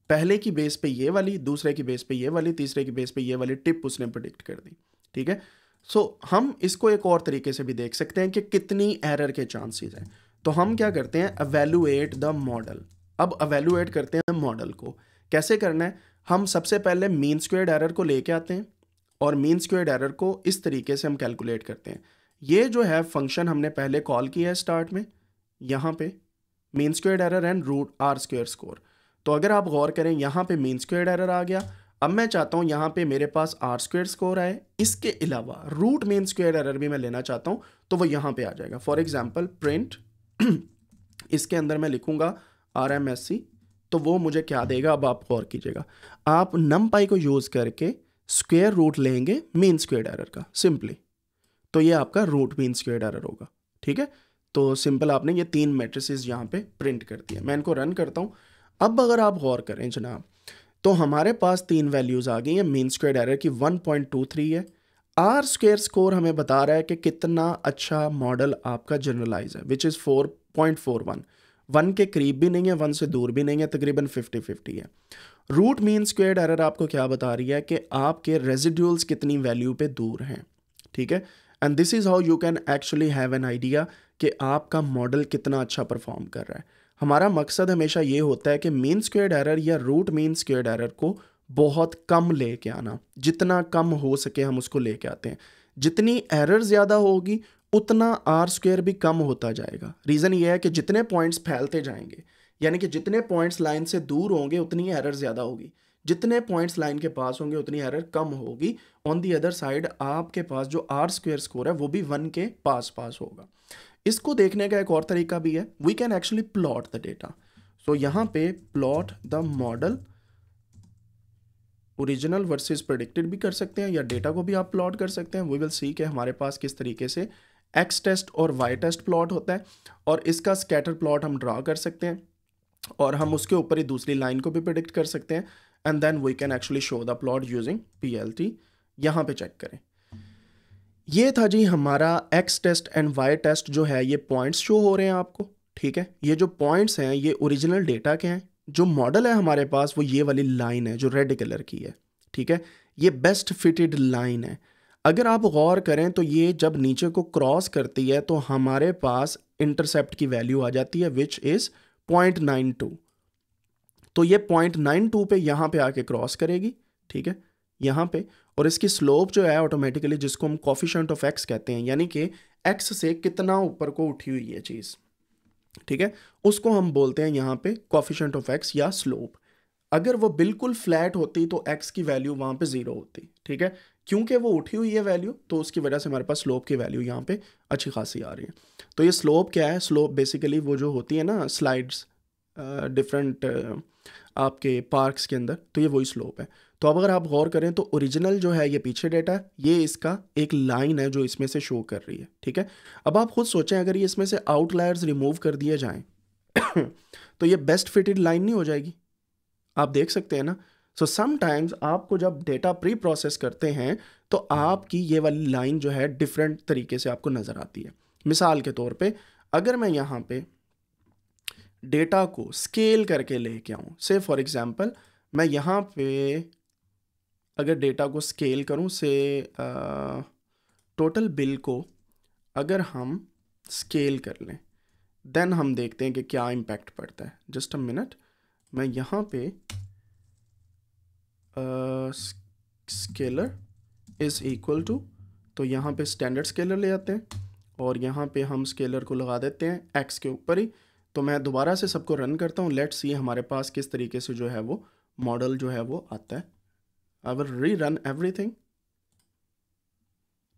पहले की बेस पे ये वाली दूसरे की बेस पे ये वाली तीसरे की बेस पे ये वाली टिप उसने प्रोडिक्ट कर दी ठीक है सो so, हम इसको एक और तरीके से भी देख सकते हैं कि कितनी एरर के चांसेस हैं तो हम क्या करते हैं अवेलुएट द मॉडल अब अवेलुएट करते हैं मॉडल को कैसे करना है हम सबसे पहले मीन स्क्वेड एरर को लेके आते हैं और मीन स्क्वेड एरर को इस तरीके से हम कैलकुलेट करते हैं ये जो है फंक्शन हमने पहले कॉल किया है स्टार्ट में यहाँ पे mean squared error and root R square score तो अगर आप गौर करें यहाँ पे मीन स्क्वेयर एरर आ गया अब मैं चाहता हूँ यहाँ पे मेरे पास आर स्क्वेयर स्कोर आए इसके अलावा रूट मेन स्क्वेयर एरर भी मैं लेना चाहता हूँ तो वो यहाँ पे आ जाएगा फॉर एग्जाम्पल प्रिंट इसके अंदर मैं लिखूँगा आर एम एस सी तो वो मुझे क्या देगा अब आप गौर कीजिएगा आप नम पाई को यूज़ करके स्क्वेयर रूट लेंगे मेन स्क्वेयर एरर का सिंपली तो ये आपका रूट मीन स्क्वेयर एरर होगा ठीक है तो सिंपल आपने ये तीन मेट्रिस यहाँ पे प्रिंट कर दिया मैं इनको रन करता हूँ अब अगर आप गौर करें जनाब तो हमारे पास तीन वैल्यूज़ आ गई हैं मीन स्क्वेयर एरर की 1.23 है आर स्क्वेयर स्कोर हमें बता रहा है कि कितना अच्छा मॉडल आपका जनरलाइज है विच इज़ 4.41 वन के करीब भी नहीं है वन से दूर भी नहीं है तकरीबन 50 50 है रूट मीन स्क्वेयर एरर आपको क्या बता रही है कि आपके रेजिड्यूल्स कितनी वैल्यू पे दूर हैं ठीक है and this is how you can actually have an idea कि आपका मॉडल कितना अच्छा परफॉर्म कर रहा है हमारा मकसद हमेशा ये होता है कि मीन स्क्वेयर्ड एरर या रूट मीन स्क्वेयर्ड एरर को बहुत कम ले के आना जितना कम हो सके हम उसको ले के आते हैं जितनी एरर ज़्यादा होगी उतना आर स्क्वेयर भी कम होता जाएगा रीज़न ये है कि जितने पॉइंट्स फैलते जाएंगे यानी कि जितने पॉइंट्स लाइन से दूर होंगे उतनी एरर ज़्यादा होगी जितने पॉइंट्स लाइन के पास होंगे उतनी एरर कम होगी ऑन दी अदर साइड आपके पास जो आर स्क्वेयर स्कोर है वो भी वन के पास पास होगा इसको देखने का एक और तरीका भी है we can actually plot the data so यहाँ पे plot the model original versus predicted भी कर सकते हैं या डेटा को भी आप प्लॉट कर सकते हैं वी विल सी के हमारे पास किस तरीके से एक्स टेस्ट और वाई टेस्ट प्लॉट होता है और इसका स्कैटर प्लॉट हम ड्रा कर सकते हैं और हम उसके ऊपर ही दूसरी लाइन को भी प्रिडिक्ट कर सकते हैं and then we can actually show the plot using P L T यहाँ पर चेक करें ये था जी हमारा X test and Y test जो है ये पॉइंट्स शो हो रहे हैं आपको ठीक है ये जो पॉइंट्स हैं ये ओरिजिनल डेटा के हैं जो मॉडल है हमारे पास वो ये वाली लाइन है जो रेड कलर की है ठीक है ये बेस्ट फिटेड लाइन है अगर आप गौर करें तो ये जब नीचे को क्रॉस करती है तो हमारे पास इंटरसेप्ट की वैल्यू आ जाती है which is point nine two तो ये पॉइंट नाइन टू पे यहाँ पे आके क्रॉस करेगी ठीक है यहाँ पे और इसकी स्लोप जो है ऑटोमेटिकली जिसको हम कॉफिशेंट ऑफ एक्स कहते हैं यानी कि एक्स से कितना ऊपर को उठी हुई है चीज़ ठीक है उसको हम बोलते हैं यहाँ पे कॉफिशेंट ऑफ एक्स या स्लोप अगर वो बिल्कुल फ्लैट होती तो एक्स की वैल्यू वहाँ पे ज़ीरो होती ठीक है क्योंकि वो उठी हुई है वैल्यू तो उसकी वजह से हमारे पास स्लोप की वैल्यू यहाँ पे अच्छी खासी आ रही है तो ये स्लोप क्या है स्लोप बेसिकली वो जो होती है ना स्लाइड्स डिफरेंट आपके पार्क्स के अंदर तो ये वही स्लोप है तो अब अगर आप गौर करें तो ओरिजिनल जो है ये पीछे डेटा है ये इसका एक लाइन है जो इसमें से शो कर रही है ठीक है अब आप खुद सोचें अगर ये इसमें से आउटलायर्स रिमूव कर दिए जाएं तो ये बेस्ट फिटेड लाइन नहीं हो जाएगी आप देख सकते हैं ना सो समाइम्स आपको जब डेटा प्री प्रोसेस करते हैं तो आपकी ये वाली लाइन जो है डिफरेंट तरीके से आपको नज़र आती है मिसाल के तौर पे अगर मैं यहाँ पे डेटा को स्केल करके लेके आऊँ से फॉर एग्ज़ाम्पल मैं यहाँ पे अगर डेटा को स्केल करूँ से टोटल बिल को अगर हम स्केल कर लें देन हम देखते हैं कि क्या इम्पैक्ट पड़ता है जस्ट अ मिनट मैं यहाँ पे स्केलर इज़ इक्वल टू तो यहाँ पे स्टैंडर्ड स्केलर ले आते हैं और यहाँ पे हम स्केलर को लगा देते हैं एक्स के ऊपर ही तो मैं दोबारा से सबको रन करता हूँ लेट्स सी हमारे पास किस तरीके से जो है वो मॉडल जो है वो आता है I will rerun thing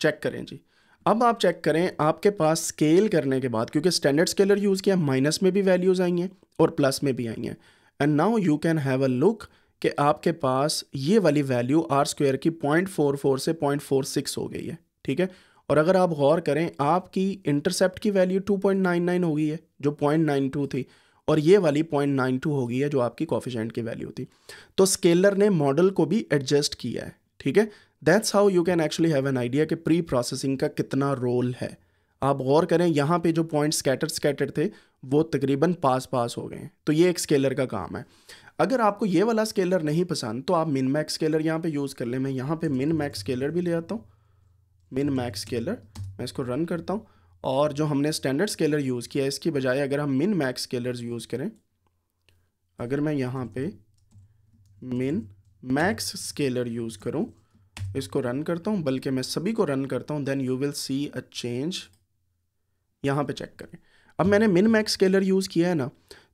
check करें जी अब आप चेक करें आपके पास स्केल करने के बाद क्योंकि स्टैंडर्ड स्केलर यूज़ किया माइनस में भी वैल्यूज़ आई हैं और प्लस में भी आई हैं and now you can have a look कि आपके पास ये वाली वैल्यू आर स्क्वायर की पॉइंट फोर फोर से पॉइंट फोर सिक्स हो गई है ठीक है और अगर आप गौर करें आपकी इंटरसेप्ट की value two point nine nine हो गई है जो पॉइंट नाइन टू थी और ये वाली पॉइंट नाइन टू होगी है जो आपकी कॉफिशेंट की वैल्यू थी तो स्केलर ने मॉडल को भी एडजस्ट किया है ठीक है that's how you can actually have an idea कि प्री प्रोसेसिंग का कितना रोल है आप गौर करें यहाँ पे जो पॉइंट स्कैटर स्कैटर थे वो तकरीबन पास पास हो गए तो ये एक स्केलर का काम है अगर आपको ये वाला स्केलर नहीं पसंद तो आप मिन मैक्स स्केलर यहाँ पे यूज़ कर लें मैं यहाँ पे मिन मैक्स स्केलर भी ले आता हूँ मिन मैक्स स्केलर मैं इसको रन करता हूँ और जो हमने स्टैंडर्ड स्केलर यूज़ किया है इसकी बजाय अगर हम मिन मैक्स स्केलर्स यूज़ करें अगर मैं यहाँ पे मिन मैक्स स्केलर यूज़ करूँ इसको रन करता हूँ बल्कि मैं सभी को रन करता हूँ then you will see a change यहाँ पे चेक करें अब मैंने मिन मैक्स स्केलर यूज़ किया है ना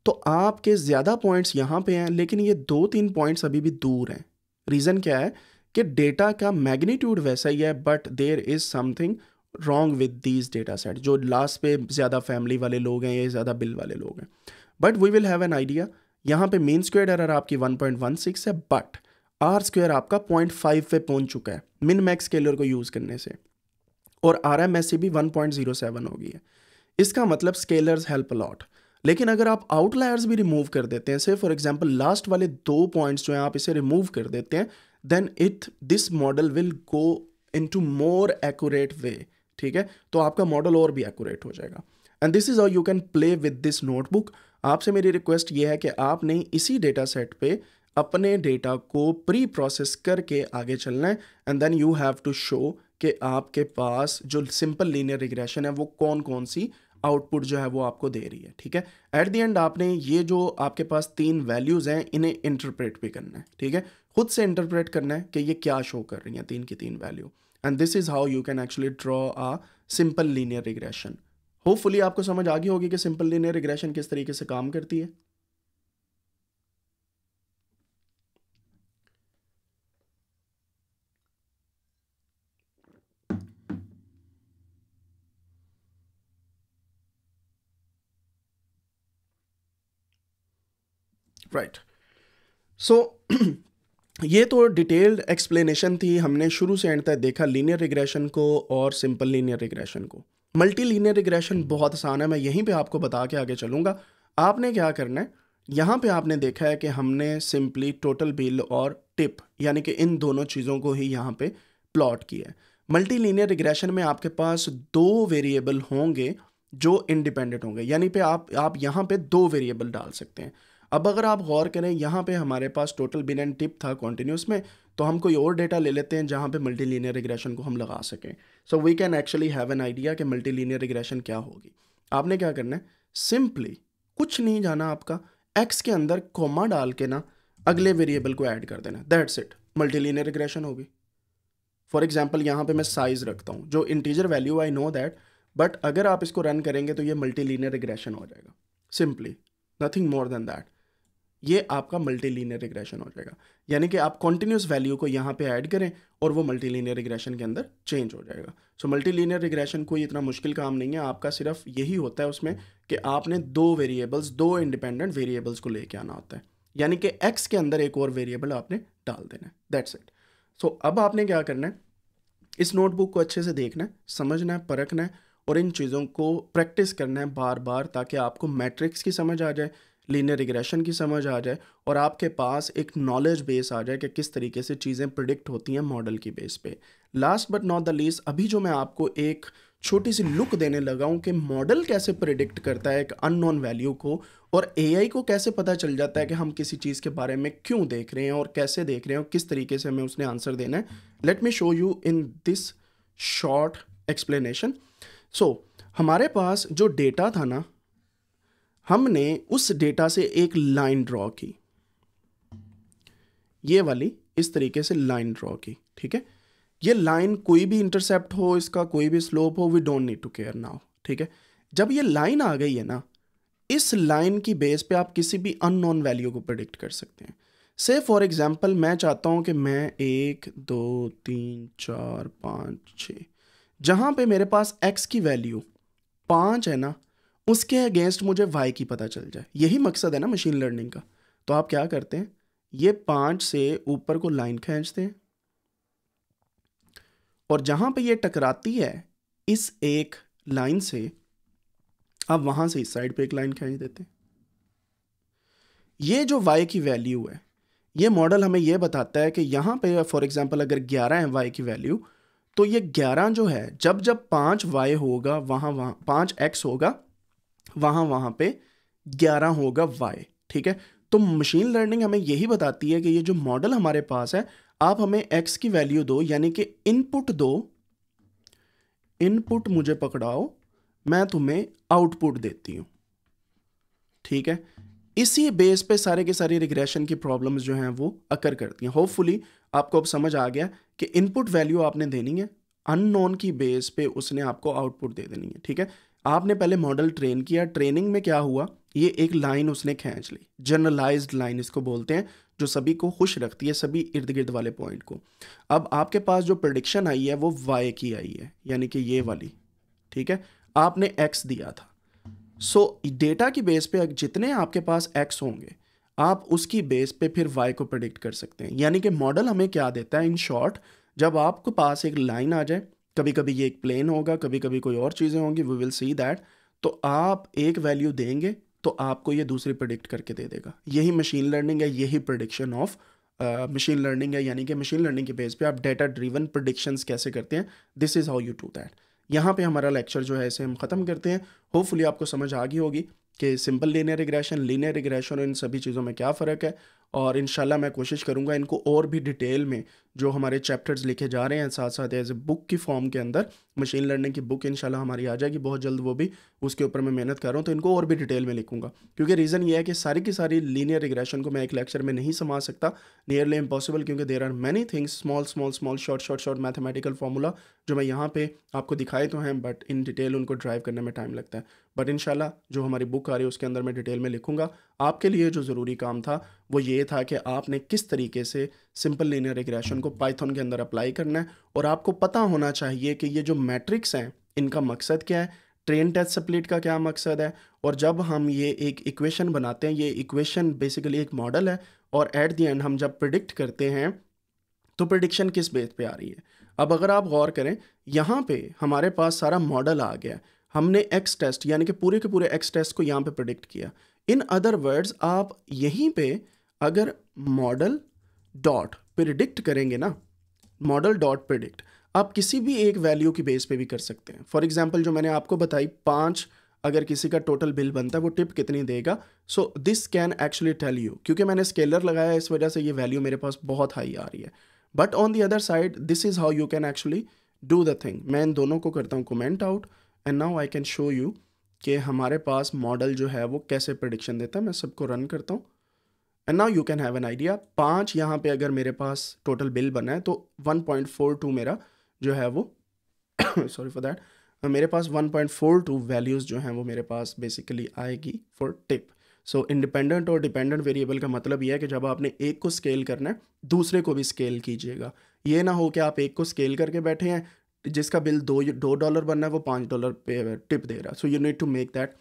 तो आपके ज़्यादा पॉइंट्स यहाँ पे हैं लेकिन ये दो तीन पॉइंट्स अभी भी दूर हैं रीज़न क्या है कि डेटा का मैग्नीट्यूड वैसा ही है but there is something wrong with these data set जो लास्ट पे ज़्यादा फैमिली वाले लोग हैं या ज़्यादा बिल वाले लोग हैं but we will have an idea यहाँ पे मेन स्क्वेयर एरर आपकी 1.16 है बट आर स्क्वेयर आपका 0.5 पे पहुंच चुका है मिन मैक्स स्केलर को यूज़ करने से और आर एम एस सी भी वन पॉइंट जीरो सेवन होगी है इसका मतलब स्केलर्स हेल्प अलॉट लेकिन अगर आप आउटलायर्स भी रिमूव कर देते हैं से फॉर एग्जाम्पल लास्ट वाले दो पॉइंट्स जो हैं आप इसे रिमूव कर देते हैं then it this model will go into more accurate way ठीक है तो आपका मॉडल और भी एक्यूरेट हो जाएगा एंड दिस इज़ और you can play with this notebook आपसे मेरी रिक्वेस्ट ये है कि आपने इसी डेटा सेट पर अपने डेटा को प्री प्रोसेस करके आगे चलना है and then you have to show कि आपके पास जो सिंपल लीनियर रिग्रेशन है वो कौन कौन सी आउटपुट जो है वो आपको दे रही है ठीक है एट दी एंड आपने ये जो आपके पास तीन वैल्यूज़ हैं इन्हें इंटरप्रेट भी करना है ठीक है खुद से इंटरप्रेट करना है कि ये क्या शो कर रही हैं तीन की तीन value and this is how you can actually draw a simple linear regression hopefully आपको समझ आ गई होगी कि सिंपल लीनियर रिग्रेशन किस तरीके से काम करती है right so ये तो डिटेल्ड एक्सप्लेनेशन थी हमने शुरू से एंड तक देखा लीनियर रिग्रेशन को और सिंपल लीनियर रिग्रेशन को मल्टी लीनियर रिग्रेशन बहुत आसान है मैं यहीं पे आपको बता के आगे चलूँगा आपने क्या करना है यहाँ पे आपने देखा है कि हमने सिंपली टोटल बिल और टिप यानी कि इन दोनों चीज़ों को ही यहाँ पे प्लॉट किया है मल्टी लीनियर रिग्रेशन में आपके पास दो वेरिएबल होंगे जो इंडिपेंडेंट होंगे यानी पे आप आप यहाँ पे दो वेरिएबल डाल सकते हैं अब अगर आप गौर करें यहाँ पे हमारे पास टोटल बिन एंड टिप था कॉन्टीन्यूस में तो हम कोई और डेटा ले लेते हैं जहाँ पे मल्टी लीनियर रिग्रेशन को हम लगा सकें so we can actually have an idea कि मल्टी लीनियर रिग्रेशन क्या होगी आपने क्या करना है सिंपली कुछ नहीं जाना आपका एक्स के अंदर कोमा डाल के ना अगले वेरिएबल को ऐड कर देना that's it multi linear regression होगी फॉर एग्जाम्पल यहाँ पर मैं साइज़ रखता हूँ जो integer value I know that but अगर आप इसको रन करेंगे तो ये मल्टी लीनियर रिग्रेशन हो जाएगा simply nothing more than that ये आपका मल्टीलिनियर रिग्रेशन हो जाएगा यानी कि आप कॉन्टीन्यूस वैल्यू को यहाँ पे ऐड करें और वो मल्टीलिनियर रिग्रेशन के अंदर चेंज हो जाएगा सो मल्टीलिनियर रिग्रेशन कोई इतना मुश्किल काम नहीं है आपका सिर्फ यही होता है उसमें कि आपने दो वेरिएबल्स दो इंडिपेंडेंट वेरिएबल्स को लेके आना होता है यानी कि एक्स के अंदर एक और वेरिएबल आपने डाल देना है दैट्स इट सो अब आपने क्या करना है इस नोटबुक को अच्छे से देखना है समझना है परखना है और इन चीज़ों को प्रैक्टिस करना है बार बार ताकि आपको मैट्रिक्स की समझ आ जाए लीनियर रिग्रेशन की समझ आ जाए और आपके पास एक नॉलेज बेस आ जाए कि किस तरीके से चीज़ें प्रिडिक्ट होती हैं मॉडल की बेस पे last but not the least अभी जो मैं आपको एक छोटी सी लुक देने लगा हूँ कि मॉडल कैसे प्रिडिक्ट करता है एक अननोन वैल्यू को और ए को कैसे पता चल जाता है कि हम किसी चीज़ के बारे में क्यों देख रहे हैं और कैसे देख रहे हैं और किस तरीके से हमें उसने आंसर देना है let me show you in this short explanation so हमारे पास जो डेटा था ना हमने उस डेटा से एक लाइन ड्रॉ की ये वाली इस तरीके से लाइन ड्रॉ की ठीक है ये लाइन कोई भी इंटरसेप्ट हो इसका कोई भी स्लोप हो we don't need to care now ठीक है जब ये लाइन आ गई है ना इस लाइन की बेस पे आप किसी भी अननोन वैल्यू को प्रिडिक्ट कर सकते हैं से फॉर एग्जांपल मैं चाहता हूं कि मैं एक दो तीन चार पाँच छ जहां पे मेरे पास एक्स की वैल्यू पाँच है ना उसके अगेंस्ट मुझे वाई की पता चल जाए यही मकसद है ना मशीन लर्निंग का तो आप क्या करते हैं ये पाँच से ऊपर को लाइन खींचते हैं और जहाँ पे ये टकराती है इस एक लाइन से आप वहाँ से इस साइड पे एक लाइन खींच देते हैं ये जो वाई की वैल्यू है ये मॉडल हमें ये बताता है कि यहाँ पे फॉर एग्जांपल अगर 11 है वाई की वैल्यू तो ये 11 जो है जब जब पाँच वाई होगा वहाँ वहाँ पाँच एक्स होगा वहाँ वहाँ पे ग्यारह होगा वाई ठीक है तो मशीन लर्निंग हमें यही बताती है कि ये जो मॉडल हमारे पास है आप हमें एक्स की वैल्यू दो यानी कि इनपुट दो इनपुट मुझे पकड़ाओ मैं तुम्हें आउटपुट देती हूँ ठीक है इसी बेस पे सारे के सारे रिग्रेशन की प्रॉब्लम्स जो हैं वो अकर करती हैं होपफुली आपको अब समझ आ गया कि इनपुट वैल्यू आपने देनी है अननोन की बेस पे उसने आपको आउटपुट दे देनी है ठीक है आपने पहले मॉडल ट्रेन किया ट्रेनिंग में क्या हुआ ये एक लाइन उसने खींच ली जनरलाइज लाइन इसको बोलते हैं जो सभी को खुश रखती है सभी इर्द गिर्द वाले पॉइंट को अब आपके पास जो प्रडिक्शन आई है वो वाई की आई है यानी कि ये वाली ठीक है आपने एक्स दिया था सो so, डेटा की बेस पे जितने आपके पास एक्स होंगे आप उसकी बेस पे फिर वाई को प्रडिक्ट कर सकते हैं यानी कि मॉडल हमें क्या देता है इन शॉर्ट जब आपके पास एक लाइन आ जाए कभी कभी ये एक प्लेन होगा कभी कभी कोई और चीज़ें होंगी वी विल सी दैट तो आप एक वैल्यू देंगे तो आपको ये दूसरी प्रडिक्ट करके दे देगा यही मशीन लर्निंग है यही प्रोडिक्शन ऑफ मशीन लर्निंग है यानी कि मशीन लर्निंग के बेस पे आप डेटा ड्रीवन प्रोडिक्शंस कैसे करते हैं this is how you do that यहाँ पे हमारा लेक्चर जो है इसे हम ख़त्म करते हैं होपफुली आपको समझ आ गई होगी कि simple linear regression linear regression और इन सभी चीज़ों में क्या फ़र्क है और इन मैं कोशिश करूँगा इनको और भी डिटेल में जो हमारे चैप्टर्स लिखे जा रहे हैं साथ साथ एज ए बुक की फॉर्म के अंदर मशीन लर्निंग की बुक इन हमारी आ जाएगी बहुत जल्द वो भी उसके ऊपर मैं मेहनत कर रहा हूँ तो इनको और भी डिटेल में लिखूंगा क्योंकि रीज़न ये है कि सारी की सारी लीनियर रिग्रेशन को मैं एक लेक्चर में नहीं समा सकता नियरली इम्पॉसिबल क्योंकि there are many things small small small short short short mathematical formula जो मैं यहाँ पर आपको दिखाए तो हैं बट इन डिटेल उनको ड्राइव करने में टाइम लगता है बट इन जो हमारी बुक आ रही है उसके अंदर मैं डिटेल में लिखूंगा आपके लिए जो ज़रूरी काम था वो ये था कि आपने किस तरीके से सिंपल लीनियर रिग्रेशन को पाइथन के अंदर अप्लाई करना है और आपको पता होना चाहिए कि ये जो मैट्रिक्स हैं इनका मकसद क्या है ट्रेन टेस्ट सप्लीट का क्या मकसद है और जब हम ये एक इक्वेशन बनाते हैं ये इक्वेशन बेसिकली एक मॉडल है और एट दी एंड हम जब प्रिडिक्ट करते हैं तो प्रडिक्शन किस बेस पे आ रही है अब अगर आप गौर करें यहाँ पे हमारे पास सारा मॉडल आ गया हमने एक्स टेस्ट यानी कि पूरे के पूरे एक्स टेस्ट को यहाँ पे प्रडिक्ट किया इन अदर वर्ड्स आप यहीं पे अगर मॉडल डॉट प्रिडिक्ट करेंगे ना मॉडल डॉट प्रिडिक्ट आप किसी भी एक वैल्यू की बेस पे भी कर सकते हैं फॉर एग्जाम्पल जो मैंने आपको बताई पाँच अगर किसी का टोटल बिल बनता है वो टिप कितनी देगा so this can actually tell you क्योंकि मैंने स्केलर लगाया इस वजह से ये वैल्यू मेरे पास बहुत हाई आ रही है but on the other side this is how you can actually do the thing मैं इन दोनों को करता हूँ comment out and now I can show you कि हमारे पास मॉडल जो है वो कैसे प्रडिक्शन देता है मैं सबको रन करता हूँ and now you can have an idea पाँच यहाँ पे अगर मेरे पास टोटल बिल बना है तो वन पॉइंट फोर टू मेरा जो है वो सॉरी फॉर दैट मेरे पास one point four two values जो हैं वो मेरे पास बेसिकली आएगी फॉर टिप सो इंडिपेंडेंट और डिपेंडेंट वेरिएबल का मतलब यह है कि जब आपने एक को स्केल करना है दूसरे को भी स्केल कीजिएगा ये ना हो कि आप एक को स्केल करके बैठे हैं जिसका बिल दो दो डॉलर बनना है वो पाँच डॉलर पे टिप uh, दे रहा है so you need to make that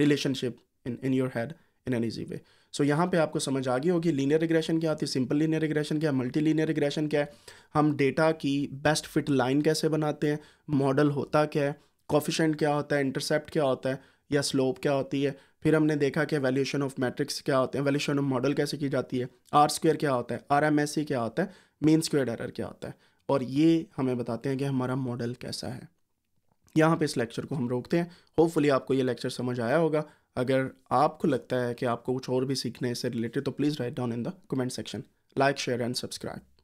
relationship in in your head in an easy way so so, यहाँ पे आपको समझ आ गई होगी लीनियर रिग्रेशन क्या होती है सिंपल लीनियर रिग्रेशन क्या है मल्टी लीनियर रिग्रेशन क्या है हम डेटा की बेस्ट फिट लाइन कैसे बनाते हैं मॉडल होता क्या है कॉफिशेंट क्या होता है इंटरसेप्ट क्या होता है या स्लोप क्या होती है फिर हमने देखा कि वैल्यूशन ऑफ मैट्रिक्स क्या होते हैं वैल्यूशन ऑफ मॉडल कैसे की जाती है आर स्क्वेयर क्या होता है आर एम एस सी क्या होता है मीन स्क्वेयर एरर क्या होता है और ये हमें बताते हैं कि हमारा मॉडल कैसा है यहाँ पे इस लेक्चर को हम रोकते हैं होपफुली आपको ये लेक्चर समझ आया होगा अगर आपको लगता है कि आपको कुछ और भी सीखने से रिलेटेड तो please write down in the comment section like share and subscribe